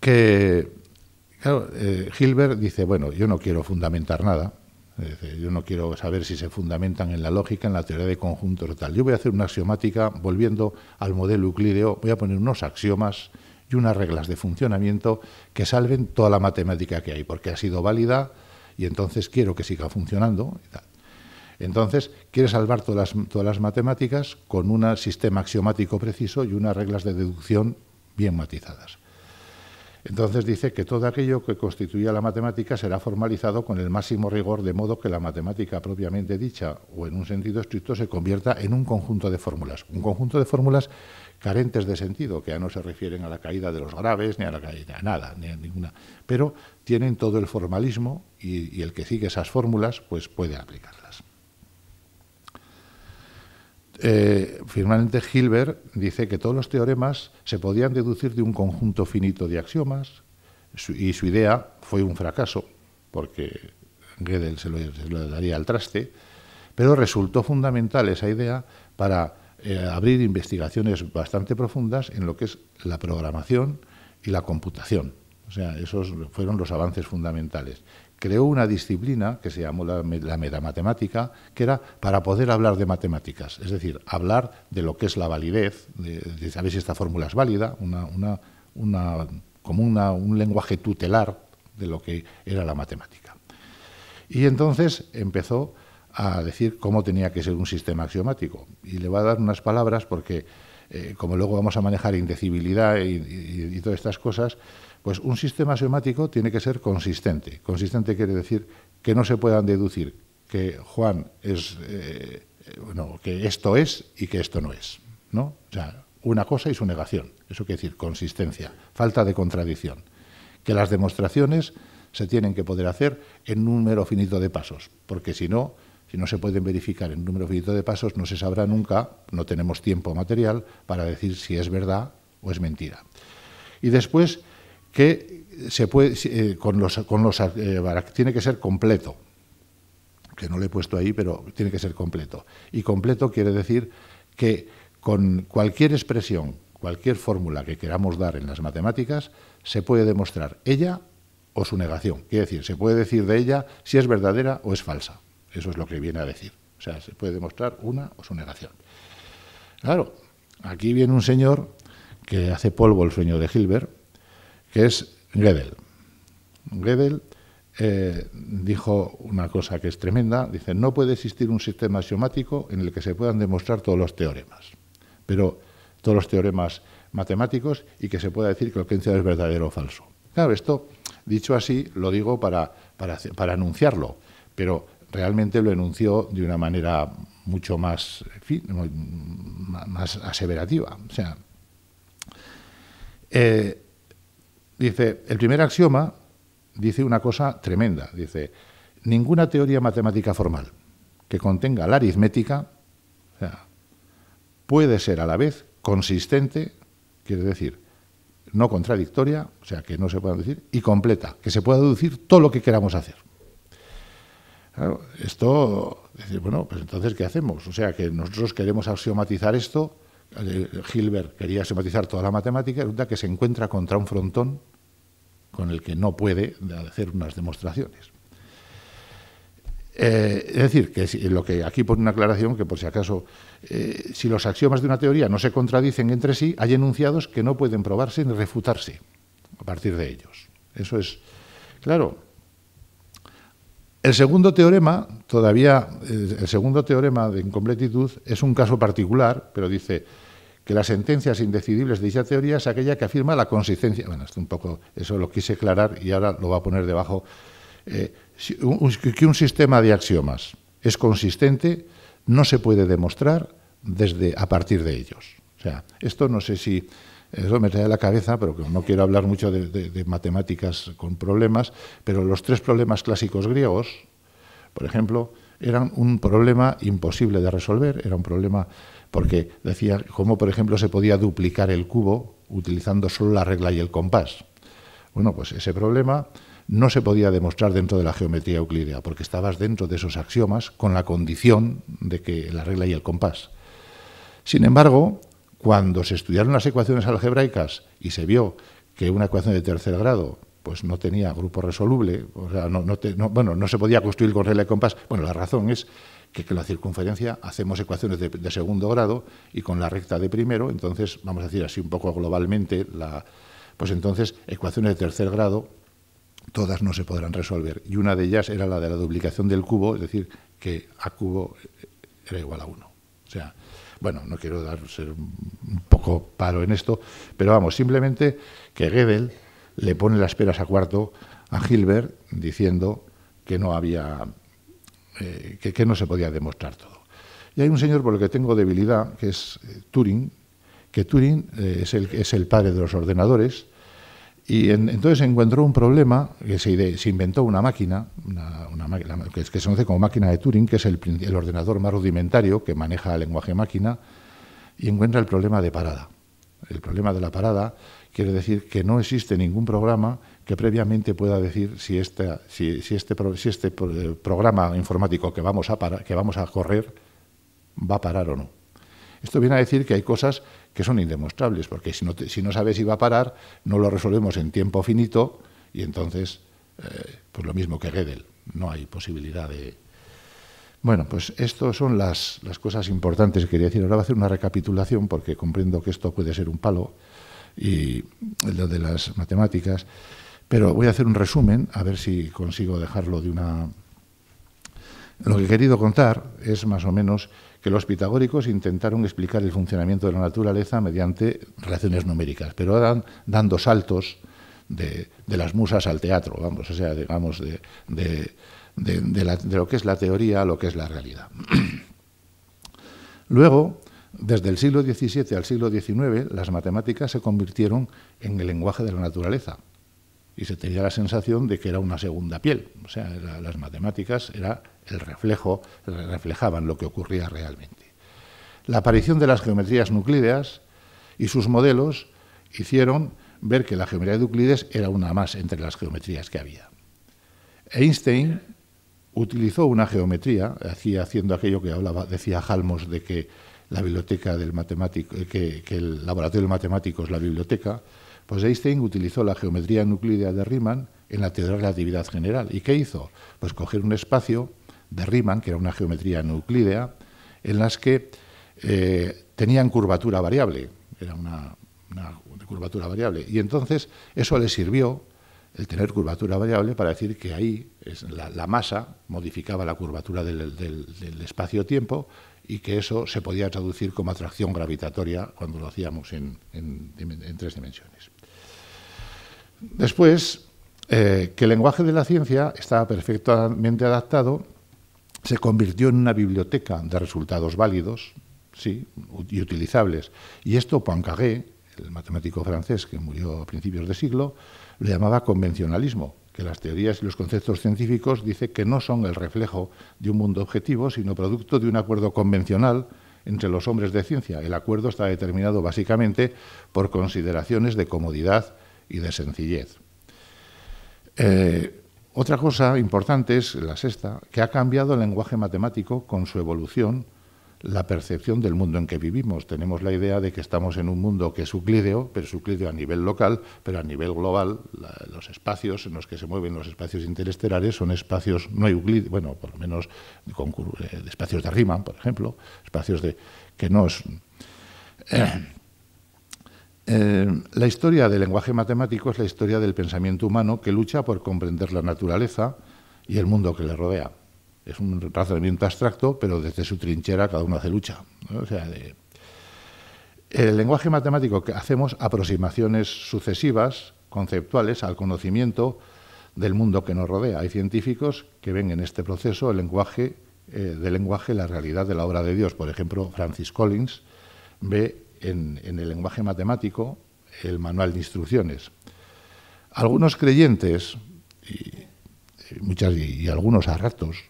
que Hilbert eh, dice, bueno, yo no quiero fundamentar nada, yo no quiero saber si se fundamentan en la lógica, en la teoría de conjuntos o tal. Yo voy a hacer una axiomática volviendo al modelo euclideo, voy a poner unos axiomas y unas reglas de funcionamiento que salven toda la matemática que hay, porque ha sido válida y entonces quiero que siga funcionando. Entonces, quiere salvar todas las, todas las matemáticas con un sistema axiomático preciso y unas reglas de deducción bien matizadas. Entonces dice que todo aquello que constituía la matemática será formalizado con el máximo rigor, de modo que la matemática propiamente dicha, o en un sentido estricto, se convierta en un conjunto de fórmulas. Un conjunto de fórmulas carentes de sentido, que ya no se refieren a la caída de los graves, ni a la caída, nada, ni a ninguna. Pero tienen todo el formalismo y, el que sigue esas fórmulas, pues puede aplicarlas. Eh, finalmente, Hilbert dice que todos los teoremas se podían deducir de un conjunto finito de axiomas y su idea fue un fracaso, porque Gödel se lo daría al traste, pero resultó fundamental esa idea para eh, abrir investigaciones bastante profundas en lo que es la programación y la computación. O sea, esos fueron los avances fundamentales. Creó una disciplina que se llamó la, metamatemática, que era para poder hablar de matemáticas, es decir, hablar de lo que es la validez, de, saber si esta fórmula es válida, una, una, como un lenguaje tutelar de lo que era la matemática. Y entonces empezó a decir cómo tenía que ser un sistema axiomático. Y le va a dar unas palabras porque, eh, como luego vamos a manejar indecibilidad y, todas estas cosas, pues un sistema axiomático tiene que ser consistente. Consistente quiere decir que no se puedan deducir que Juan es, eh, bueno, que esto es y que esto no es, ¿no? O sea, una cosa y su negación. Eso quiere decir consistencia, falta de contradicción. Que las demostraciones se tienen que poder hacer en un número finito de pasos, porque si no, no se pueden verificar en número finito de pasos, no se sabrá nunca, no tenemos tiempo material para decir si es verdad o es mentira. Y después, que se puede, eh, con los, con los eh, tiene que ser completo, que no lo he puesto ahí, pero tiene que ser completo. Y completo quiere decir que con cualquier expresión, cualquier fórmula que queramos dar en las matemáticas, se puede demostrar ella o su negación. Quiere decir, se puede decir de ella si es verdadera o es falsa. Eso es lo que viene a decir. O sea, se puede demostrar una o su negación. Claro, aquí viene un señor que hace polvo el sueño de Hilbert, que es Gödel. Gödel eh, dijo una cosa que es tremenda, dice, no puede existir un sistema axiomático en el que se puedan demostrar todos los teoremas, pero todos los teoremas matemáticos y que se pueda decir que lo que es verdadero o falso. Claro, esto, dicho así, lo digo para, para, para anunciarlo, pero realmente lo enunció de una manera mucho más, más aseverativa. O sea, eh, dice, el primer axioma dice una cosa tremenda, dice, ninguna teoría matemática formal que contenga la aritmética puede ser a la vez consistente, quiere decir, no contradictoria, o sea, que no se pueda decir, y completa, que se pueda deducir todo lo que queramos hacer esto, decir, bueno, pues entonces, ¿qué hacemos? O sea, que nosotros queremos axiomatizar esto. Hilbert eh, quería axiomatizar toda la matemática, resulta que se encuentra contra un frontón con el que no puede hacer unas demostraciones. Eh, es decir, que lo que aquí pone una aclaración que por si acaso, eh, si los axiomas de una teoría no se contradicen entre sí, hay enunciados que no pueden probarse ni refutarse a partir de ellos. Eso es claro. El segundo teorema, todavía, el segundo teorema de incompletitud es un caso particular, pero dice que las sentencias indecidibles de dicha teoría es aquella que afirma la consistencia. Bueno, esto un poco, eso lo quise aclarar y ahora lo va a poner debajo. Eh, que un sistema de axiomas es consistente no se puede demostrar desde a partir de ellos. O sea, esto no sé si eso me trae a la cabeza, pero no quiero hablar mucho de, matemáticas con problemas, pero los tres problemas clásicos griegos, por ejemplo, eran un problema imposible de resolver, era un problema porque decía cómo, por ejemplo, se podía duplicar el cubo utilizando solo la regla y el compás. Bueno, pues ese problema no se podía demostrar dentro de la geometría euclidea, porque estabas dentro de esos axiomas con la condición de que la regla y el compás. Sin embargo, cuando se estudiaron las ecuaciones algebraicas y se vio que una ecuación de tercer grado pues no tenía grupo resoluble, o sea, no, bueno, no se podía construir con regla de compás. Bueno, la razón es que con la circunferencia hacemos ecuaciones de, segundo grado y con la recta de primero, entonces, vamos a decir así un poco globalmente, la, pues entonces ecuaciones de tercer grado todas no se podrán resolver. Y una de ellas era la de la duplicación del cubo, es decir, que a cubo eh, era igual a 1. O sea, bueno, no quiero dar, ser un poco paro en esto, pero vamos, simplemente que Goebbels le pone las peras a cuarto a Hilbert diciendo que no había, eh, que, no se podía demostrar todo. Y hay un señor por el que tengo debilidad, que es eh, Turing, que Turing eh, es, el, es el padre de los ordenadores, y en, entonces encontró un problema, que se, inventó una máquina, una, que, se conoce como máquina de Turing, que es el, ordenador más rudimentario que maneja el lenguaje máquina, y encuentra el problema de parada. El problema de la parada quiere decir que no existe ningún programa que previamente pueda decir si, esta, si, si, este, si este, eh, programa informático que vamos, a que vamos a correr va a parar o no. Esto viene a decir que hay cosas que son indemostrables, porque si no, sabes si va a parar, no lo resolvemos en tiempo finito y entonces, eh, pues lo mismo que Gödel, no hay posibilidad de... Bueno, pues estas son las, las, cosas importantes que quería decir. Ahora voy a hacer una recapitulación porque comprendo que esto puede ser un palo y lo de las matemáticas, pero voy a hacer un resumen, a ver si consigo dejarlo de una... Lo que he querido contar es más o menos que los pitagóricos intentaron explicar el funcionamiento de la naturaleza mediante relaciones numéricas, pero dando saltos de, las musas al teatro, vamos, o sea, digamos, de, de lo que es la teoría a lo que es la realidad. Luego, desde el siglo XVII al siglo XIX, las matemáticas se convirtieron en el lenguaje de la naturaleza, y se tenía la sensación de que era una segunda piel. O sea, las matemáticas era el reflejo, reflejaban lo que ocurría realmente. La aparición de las geometrías nuclídeas y sus modelos hicieron ver que la geometría de Euclides era una más entre las geometrías que había. Einstein utilizó una geometría, haciendo aquello que decía Halmos de que la biblioteca del matemático, que, el laboratorio matemático es la biblioteca, pues Einstein utilizó la geometría nuclídea de Riemann en la teoría de la relatividad general. ¿Y qué hizo? Pues coger un espacio de Riemann, que era una geometría nuclidea en las que eh, tenían curvatura variable, era una, curvatura variable. Y entonces eso le sirvió, el tener curvatura variable, para decir que ahí la, masa modificaba la curvatura del, espacio-tiempo y que eso se podía traducir como atracción gravitatoria cuando lo hacíamos en tres dimensiones. Después, eh, que el lenguaje de la ciencia estaba perfectamente adaptado, se convirtió en una biblioteca de resultados válidos y utilizables. Y esto Poincaré, el matemático francés que murió a principios de siglo, lo llamaba convencionalismo, que las teorías y los conceptos científicos dice que no son el reflejo de un mundo objetivo, sino producto de un acuerdo convencional entre los hombres de ciencia. El acuerdo está determinado básicamente por consideraciones de comodidad y de sencillez. Eh, otra cosa importante es la sexta, que ha cambiado el lenguaje matemático con su evolución, la percepción del mundo en que vivimos. Tenemos la idea de que estamos en un mundo que es euclídeo, pero es euclídeo a nivel local, pero a nivel global los espacios en los que se mueven los espacios interestelares son espacios no euclídeos, bueno, por lo menos eh, espacios de Riemann, por ejemplo, espacios de que no es... Eh, eh, la historia del lenguaje matemático es la historia del pensamiento humano que lucha por comprender la naturaleza y el mundo que le rodea. Es un razonamiento abstracto, pero desde su trinchera cada uno hace lucha. el lenguaje matemático que hacemos aproximaciones sucesivas, conceptuales, al conocimiento del mundo que nos rodea. Hay científicos que ven en este proceso el lenguaje, eh, del lenguaje la realidad de la obra de Dios. Por ejemplo, Francis Collins ve en, el lenguaje matemático el manual de instrucciones. Algunos creyentes, y, muchas, y algunos a ratos,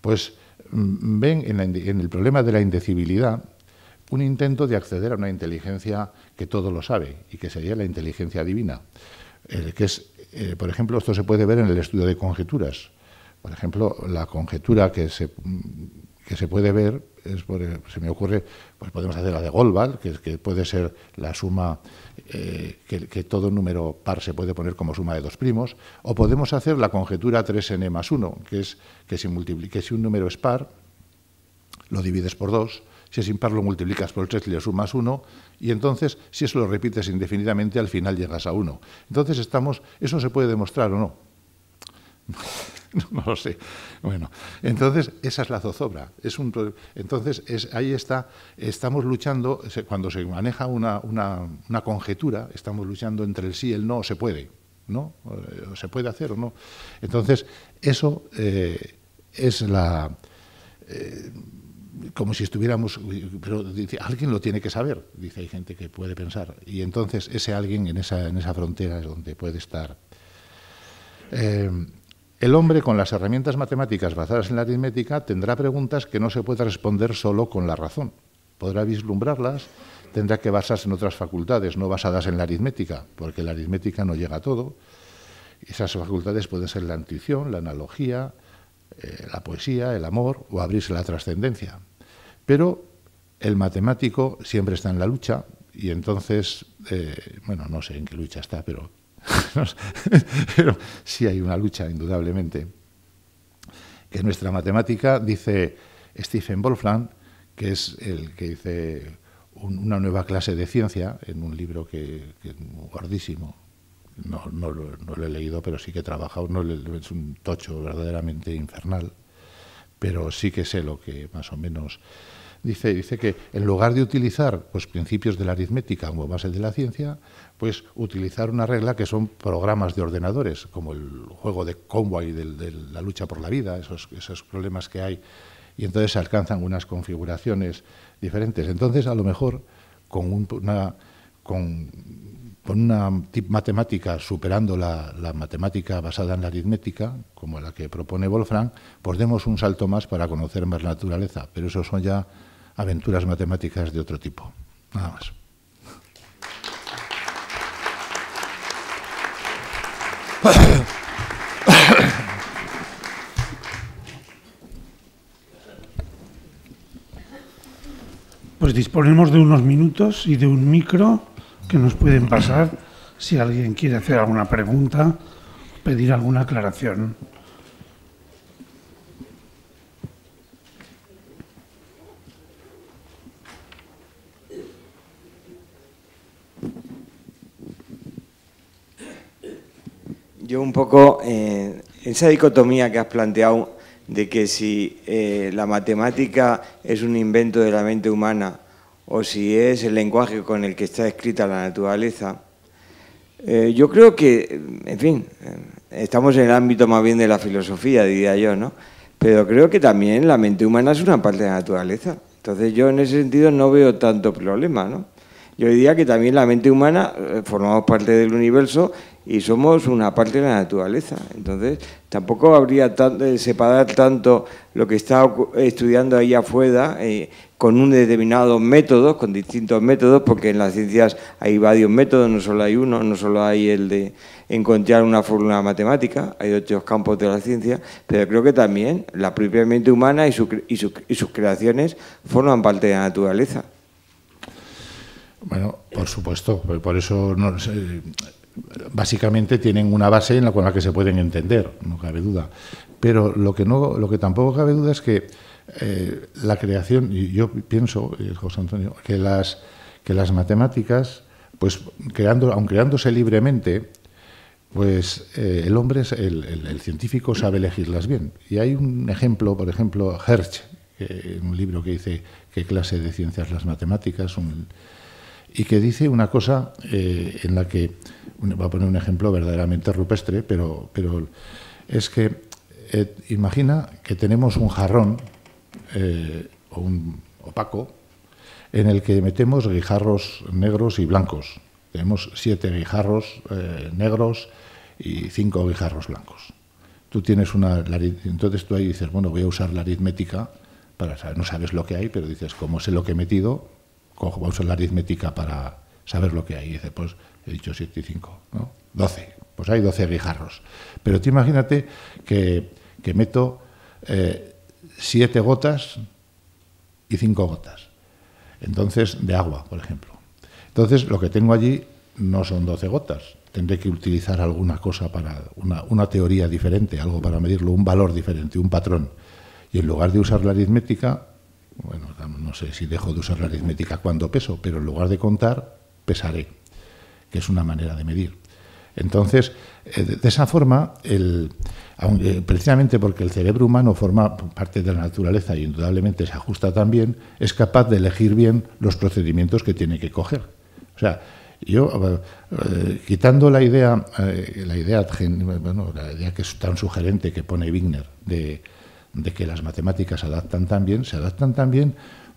pues mm, ven en, el problema de la indecibilidad un intento de acceder a una inteligencia que todo lo sabe y que sería la inteligencia divina. el eh, que es, eh, por ejemplo, esto se puede ver en el estudio de conjeturas. Por ejemplo, la conjetura que se mm, que se puede ver, es se me ocurre, pues podemos hacer la de Goldbach, que, que puede ser la suma, eh, que, todo número par se puede poner como suma de dos primos, o podemos hacer la conjetura 3n e más 1, que es que si, un número es par, lo divides por 2, si es impar lo multiplicas por 3 y le sumas 1, y entonces si eso lo repites indefinidamente al final llegas a 1. Entonces estamos, eso se puede demostrar o no. no lo sé. Bueno, entonces esa es la zozobra. Es un, entonces es, ahí está, estamos luchando, cuando se maneja una, conjetura, estamos luchando entre el sí y el no, se puede, ¿no? Eh, o se puede hacer o no. Entonces eso eh, es la... Eh, como si estuviéramos, pero dice, alguien lo tiene que saber, dice, hay gente que puede pensar. Y entonces ese alguien en esa, en esa frontera es donde puede estar. El hombre con las herramientas matemáticas basadas en la aritmética tendrá preguntas que no se puede responder solo con la razón. Podrá vislumbrarlas, tendrá que basarse en otras facultades, no basadas en la aritmética, porque la aritmética no llega a todo. Esas facultades pueden ser la intuición, la analogía, eh, la poesía, el amor o abrirse la trascendencia. Pero el matemático siempre está en la lucha y entonces, eh, bueno, no sé en qué lucha está, pero Pero sí hay una lucha, indudablemente. En nuestra matemática, dice Stephen Wolfram, que es el que dice una nueva clase de ciencia, en un libro que, es gordísimo, no, lo, he leído, pero sí que he trabajado, es un tocho verdaderamente infernal, pero sí que sé lo que más o menos dice. Dice que en lugar de utilizar pues, principios de la aritmética como base de la ciencia, pues utilizar una regla que son programas de ordenadores, como el juego de Conway de, de la lucha por la vida, esos, problemas que hay, y entonces se alcanzan unas configuraciones diferentes. Entonces, a lo mejor, con una, con, una matemática superando la, la, matemática basada en la aritmética, como la que propone Wolfram, pues demos un salto más para conocer más la naturaleza, pero eso son ya aventuras matemáticas de otro tipo. Nada más. disponemos de unos minutos y de un micro que nos pueden pasar si alguien quiere hacer alguna pregunta, pedir alguna aclaración. Yo un poco, eh, esa dicotomía que has planteado de que si eh, la matemática es un invento de la mente humana o si es el lenguaje con el que está escrita la naturaleza. Eh, yo creo que, en fin, eh, estamos en el ámbito más bien de la filosofía, diría yo, ¿no? Pero creo que también la mente humana es una parte de la naturaleza. Entonces yo en ese sentido no veo tanto problema, ¿no? Yo diría que también la mente humana eh, formamos parte del universo y somos una parte de la naturaleza. Entonces, tampoco habría de separar tanto lo que está estudiando ahí afuera con un determinado método, con distintos métodos, porque en las ciencias hay varios métodos, no solo hay uno, no solo hay el de encontrar una fórmula matemática, hay otros campos de la ciencia, pero creo que también la propia mente humana y, sus creaciones forman parte de la naturaleza. Bueno, por supuesto, pues por eso básicamente tienen una base en la, cual que se pueden entender, no cabe duda. Pero lo que, no, lo que tampoco cabe duda es que eh, la creación, y yo pienso, eh, José Antonio, que las, que las matemáticas, pues creando, aun creándose libremente, pues eh, el hombre, el, científico sabe elegirlas bien. Y hay un ejemplo, por ejemplo, Hertz, en un libro que dice qué clase de ciencias las matemáticas, y que dice una cosa en la que, va a poner un ejemplo verdaderamente rupestre, pero, pero es que imagina que tenemos un jarrón eh, o un opaco en el que metemos guijarros negros y blancos. Tenemos siete guijarros eh, negros y cinco guijarros blancos. Tú tienes una, entonces tú ahí dices, bueno, voy a usar la aritmética para saber, no sabes lo que hay, pero dices, como sé lo que he metido, cojo, voy a usar la aritmética para saber lo que hay. Y dices, pues he dicho siete y cinco, ¿no? 12, pues hay doce guijarros. Pero tú imagínate que, meto eh, siete gotas y cinco gotas. Entonces, de agua, por ejemplo. Entonces, lo que tengo allí no son 12 gotas. Tendré que utilizar alguna cosa para, una, una teoría diferente, algo para medirlo, un valor diferente, un patrón. Y en lugar de usar la aritmética, bueno, no sé si dejo de usar la aritmética cuando peso, pero en lugar de contar, pesaré, que es una manera de medir. Entonces, eh, de esa forma, el, eh, precisamente porque el cerebro humano forma parte de la naturaleza y indudablemente se ajusta también, es capaz de elegir bien los procedimientos que tiene que coger. O sea, yo, eh, eh, quitando la idea, la idea, que es tan sugerente que pone Wigner de, que las matemáticas se adaptan tan bien, se adaptan tan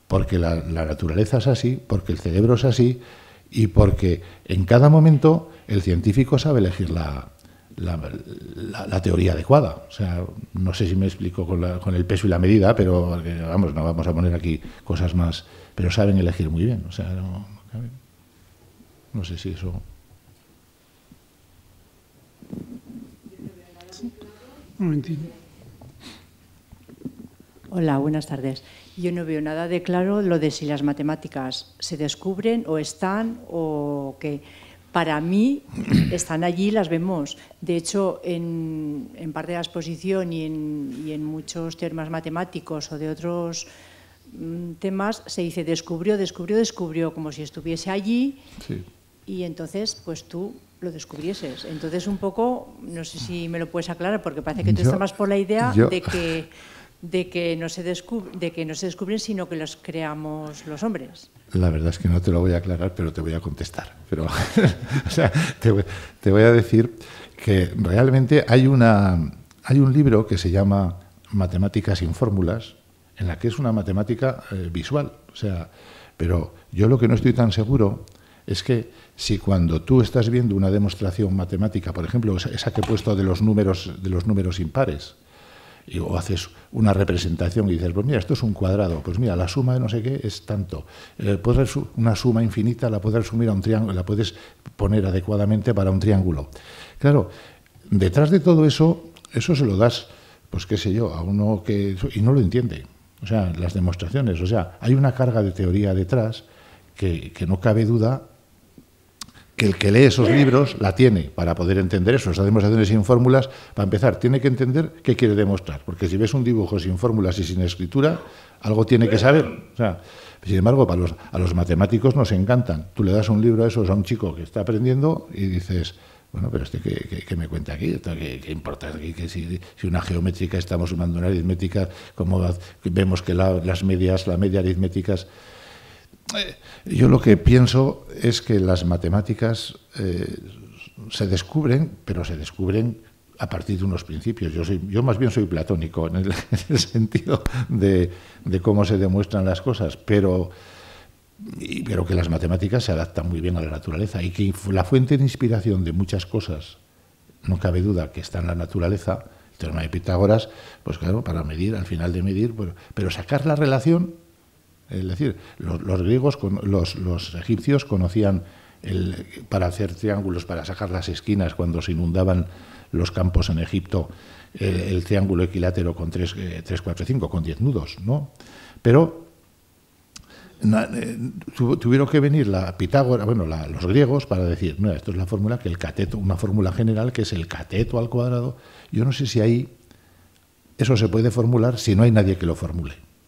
porque la naturaleza es así, porque el cerebro es así y porque en cada momento el científico sabe elegir la, la, teoría adecuada. O sea, no sé si me explico con, la, con el peso y la medida, pero vamos, no vamos a poner aquí cosas más. Pero saben elegir muy bien. O sea, no, sé si eso. Hola, buenas tardes. Yo no veo nada de claro lo de si las matemáticas se descubren o están o qué para mí están allí, las vemos. De hecho, en, en parte de la exposición y en, muchos temas matemáticos o de otros mm, temas se dice descubrió, descubrió, descubrió, como si estuviese allí y entonces pues tú lo descubrieses. Entonces un poco, no sé si me lo puedes aclarar porque parece que tú estás más por la idea de que de que no se de que no se descubren, sino que los creamos los hombres. La verdad es que no te lo voy a aclarar, pero te voy a contestar. Pero, o sea, te, voy, a decir que realmente hay, una, hay un libro que se llama Matemáticas sin fórmulas, en la que es una matemática eh, visual. O sea, pero yo lo que no estoy tan seguro es que si cuando tú estás viendo una demostración matemática, por ejemplo, esa que he puesto de los números, de los números impares, o haces una representación y dices, pues mira, esto es un cuadrado, pues mira, la suma de no sé qué es tanto. Eh, una suma infinita la puedes resumir a un triángulo, la puedes poner adecuadamente para un triángulo. Claro, detrás de todo eso, eso se lo das, pues qué sé yo, a uno que... y no lo entiende. O sea, las demostraciones, o sea, hay una carga de teoría detrás que, que no cabe duda que el que lee esos libros la tiene para poder entender eso. Esas demostraciones sin fórmulas, para empezar, tiene que entender qué quiere demostrar, porque si ves un dibujo sin fórmulas y sin escritura, algo tiene que saber. sin embargo, a los matemáticos nos encantan. Tú le das un libro a esos a un chico que está aprendiendo y dices, bueno, pero este me cuenta aquí, ¿Qué, importa si, una geométrica estamos sumando una aritmética, como vemos que las medias, la media aritméticas... Eh, yo lo que pienso es que las matemáticas eh, se descubren, pero se descubren a partir de unos principios. Yo, yo más bien soy platónico en el, sentido de, cómo se demuestran las cosas, pero, y, que las matemáticas se adaptan muy bien a la naturaleza y que la fuente de inspiración de muchas cosas, no cabe duda que está en la naturaleza, el teorema de Pitágoras, pues claro, para medir, al final de medir, pero sacar la relación es decir, los, griegos, los, egipcios conocían para hacer triángulos, para sacar las esquinas cuando se inundaban los campos en Egipto, el, triángulo equilátero con 3, 3, 4, 5, con diez nudos, ¿no? Pero eh, tuvieron que venir la bueno, los griegos para decir, no, esto es la fórmula que el cateto, una fórmula general que es el cateto al cuadrado. Yo no sé si ahí eso se puede formular si no hay nadie que lo formule.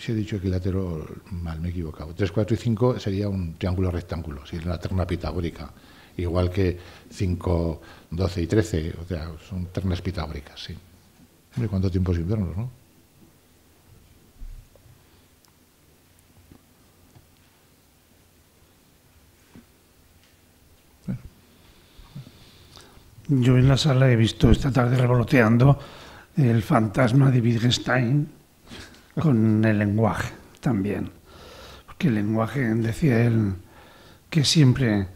si he dicho equilátero, mal me he equivocado. 3, 4 y 5 sería un triángulo rectángulo, si Es una terna pitagórica. Igual que 5, 12 y 13, o sea, son ternas pitagóricas, sí. Hombre, cuánto tiempo sin vernos, ¿no? Yo en la sala he visto esta tarde revoloteando el fantasma de Wittgenstein, con el lenguaje también. Porque el lenguaje, decía él, que siempre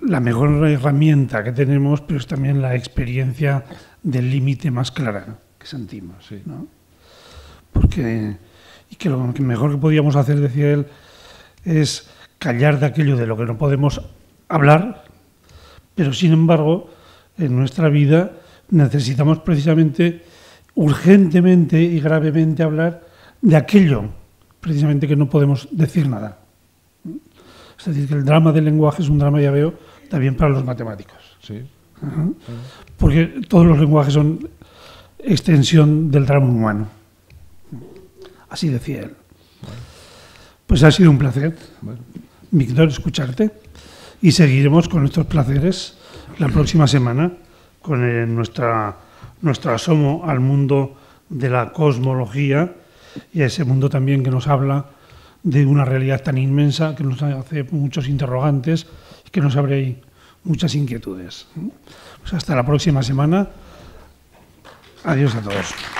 la mejor herramienta que tenemos, pero es también la experiencia del límite más clara que sentimos. Porque, y que lo mejor que podíamos hacer, decía él, es callar de aquello de lo que no podemos hablar, pero sin embargo, en nuestra vida necesitamos precisamente urgentemente y gravemente hablar de aquello, precisamente que no podemos decir nada. Es decir, que el drama del lenguaje es un drama, ya veo, también para los matemáticos. Sí. Porque todos los lenguajes son extensión del drama humano. Así decía él. Pues ha sido un placer, Victor, escucharte. Y seguiremos con nuestros placeres la próxima semana con eh, nuestra nuestro asomo al mundo de la cosmología y a ese mundo también que nos habla de una realidad tan inmensa que nos hace muchos interrogantes y que nos abre muchas inquietudes. Pues hasta la próxima semana. Adiós a todos.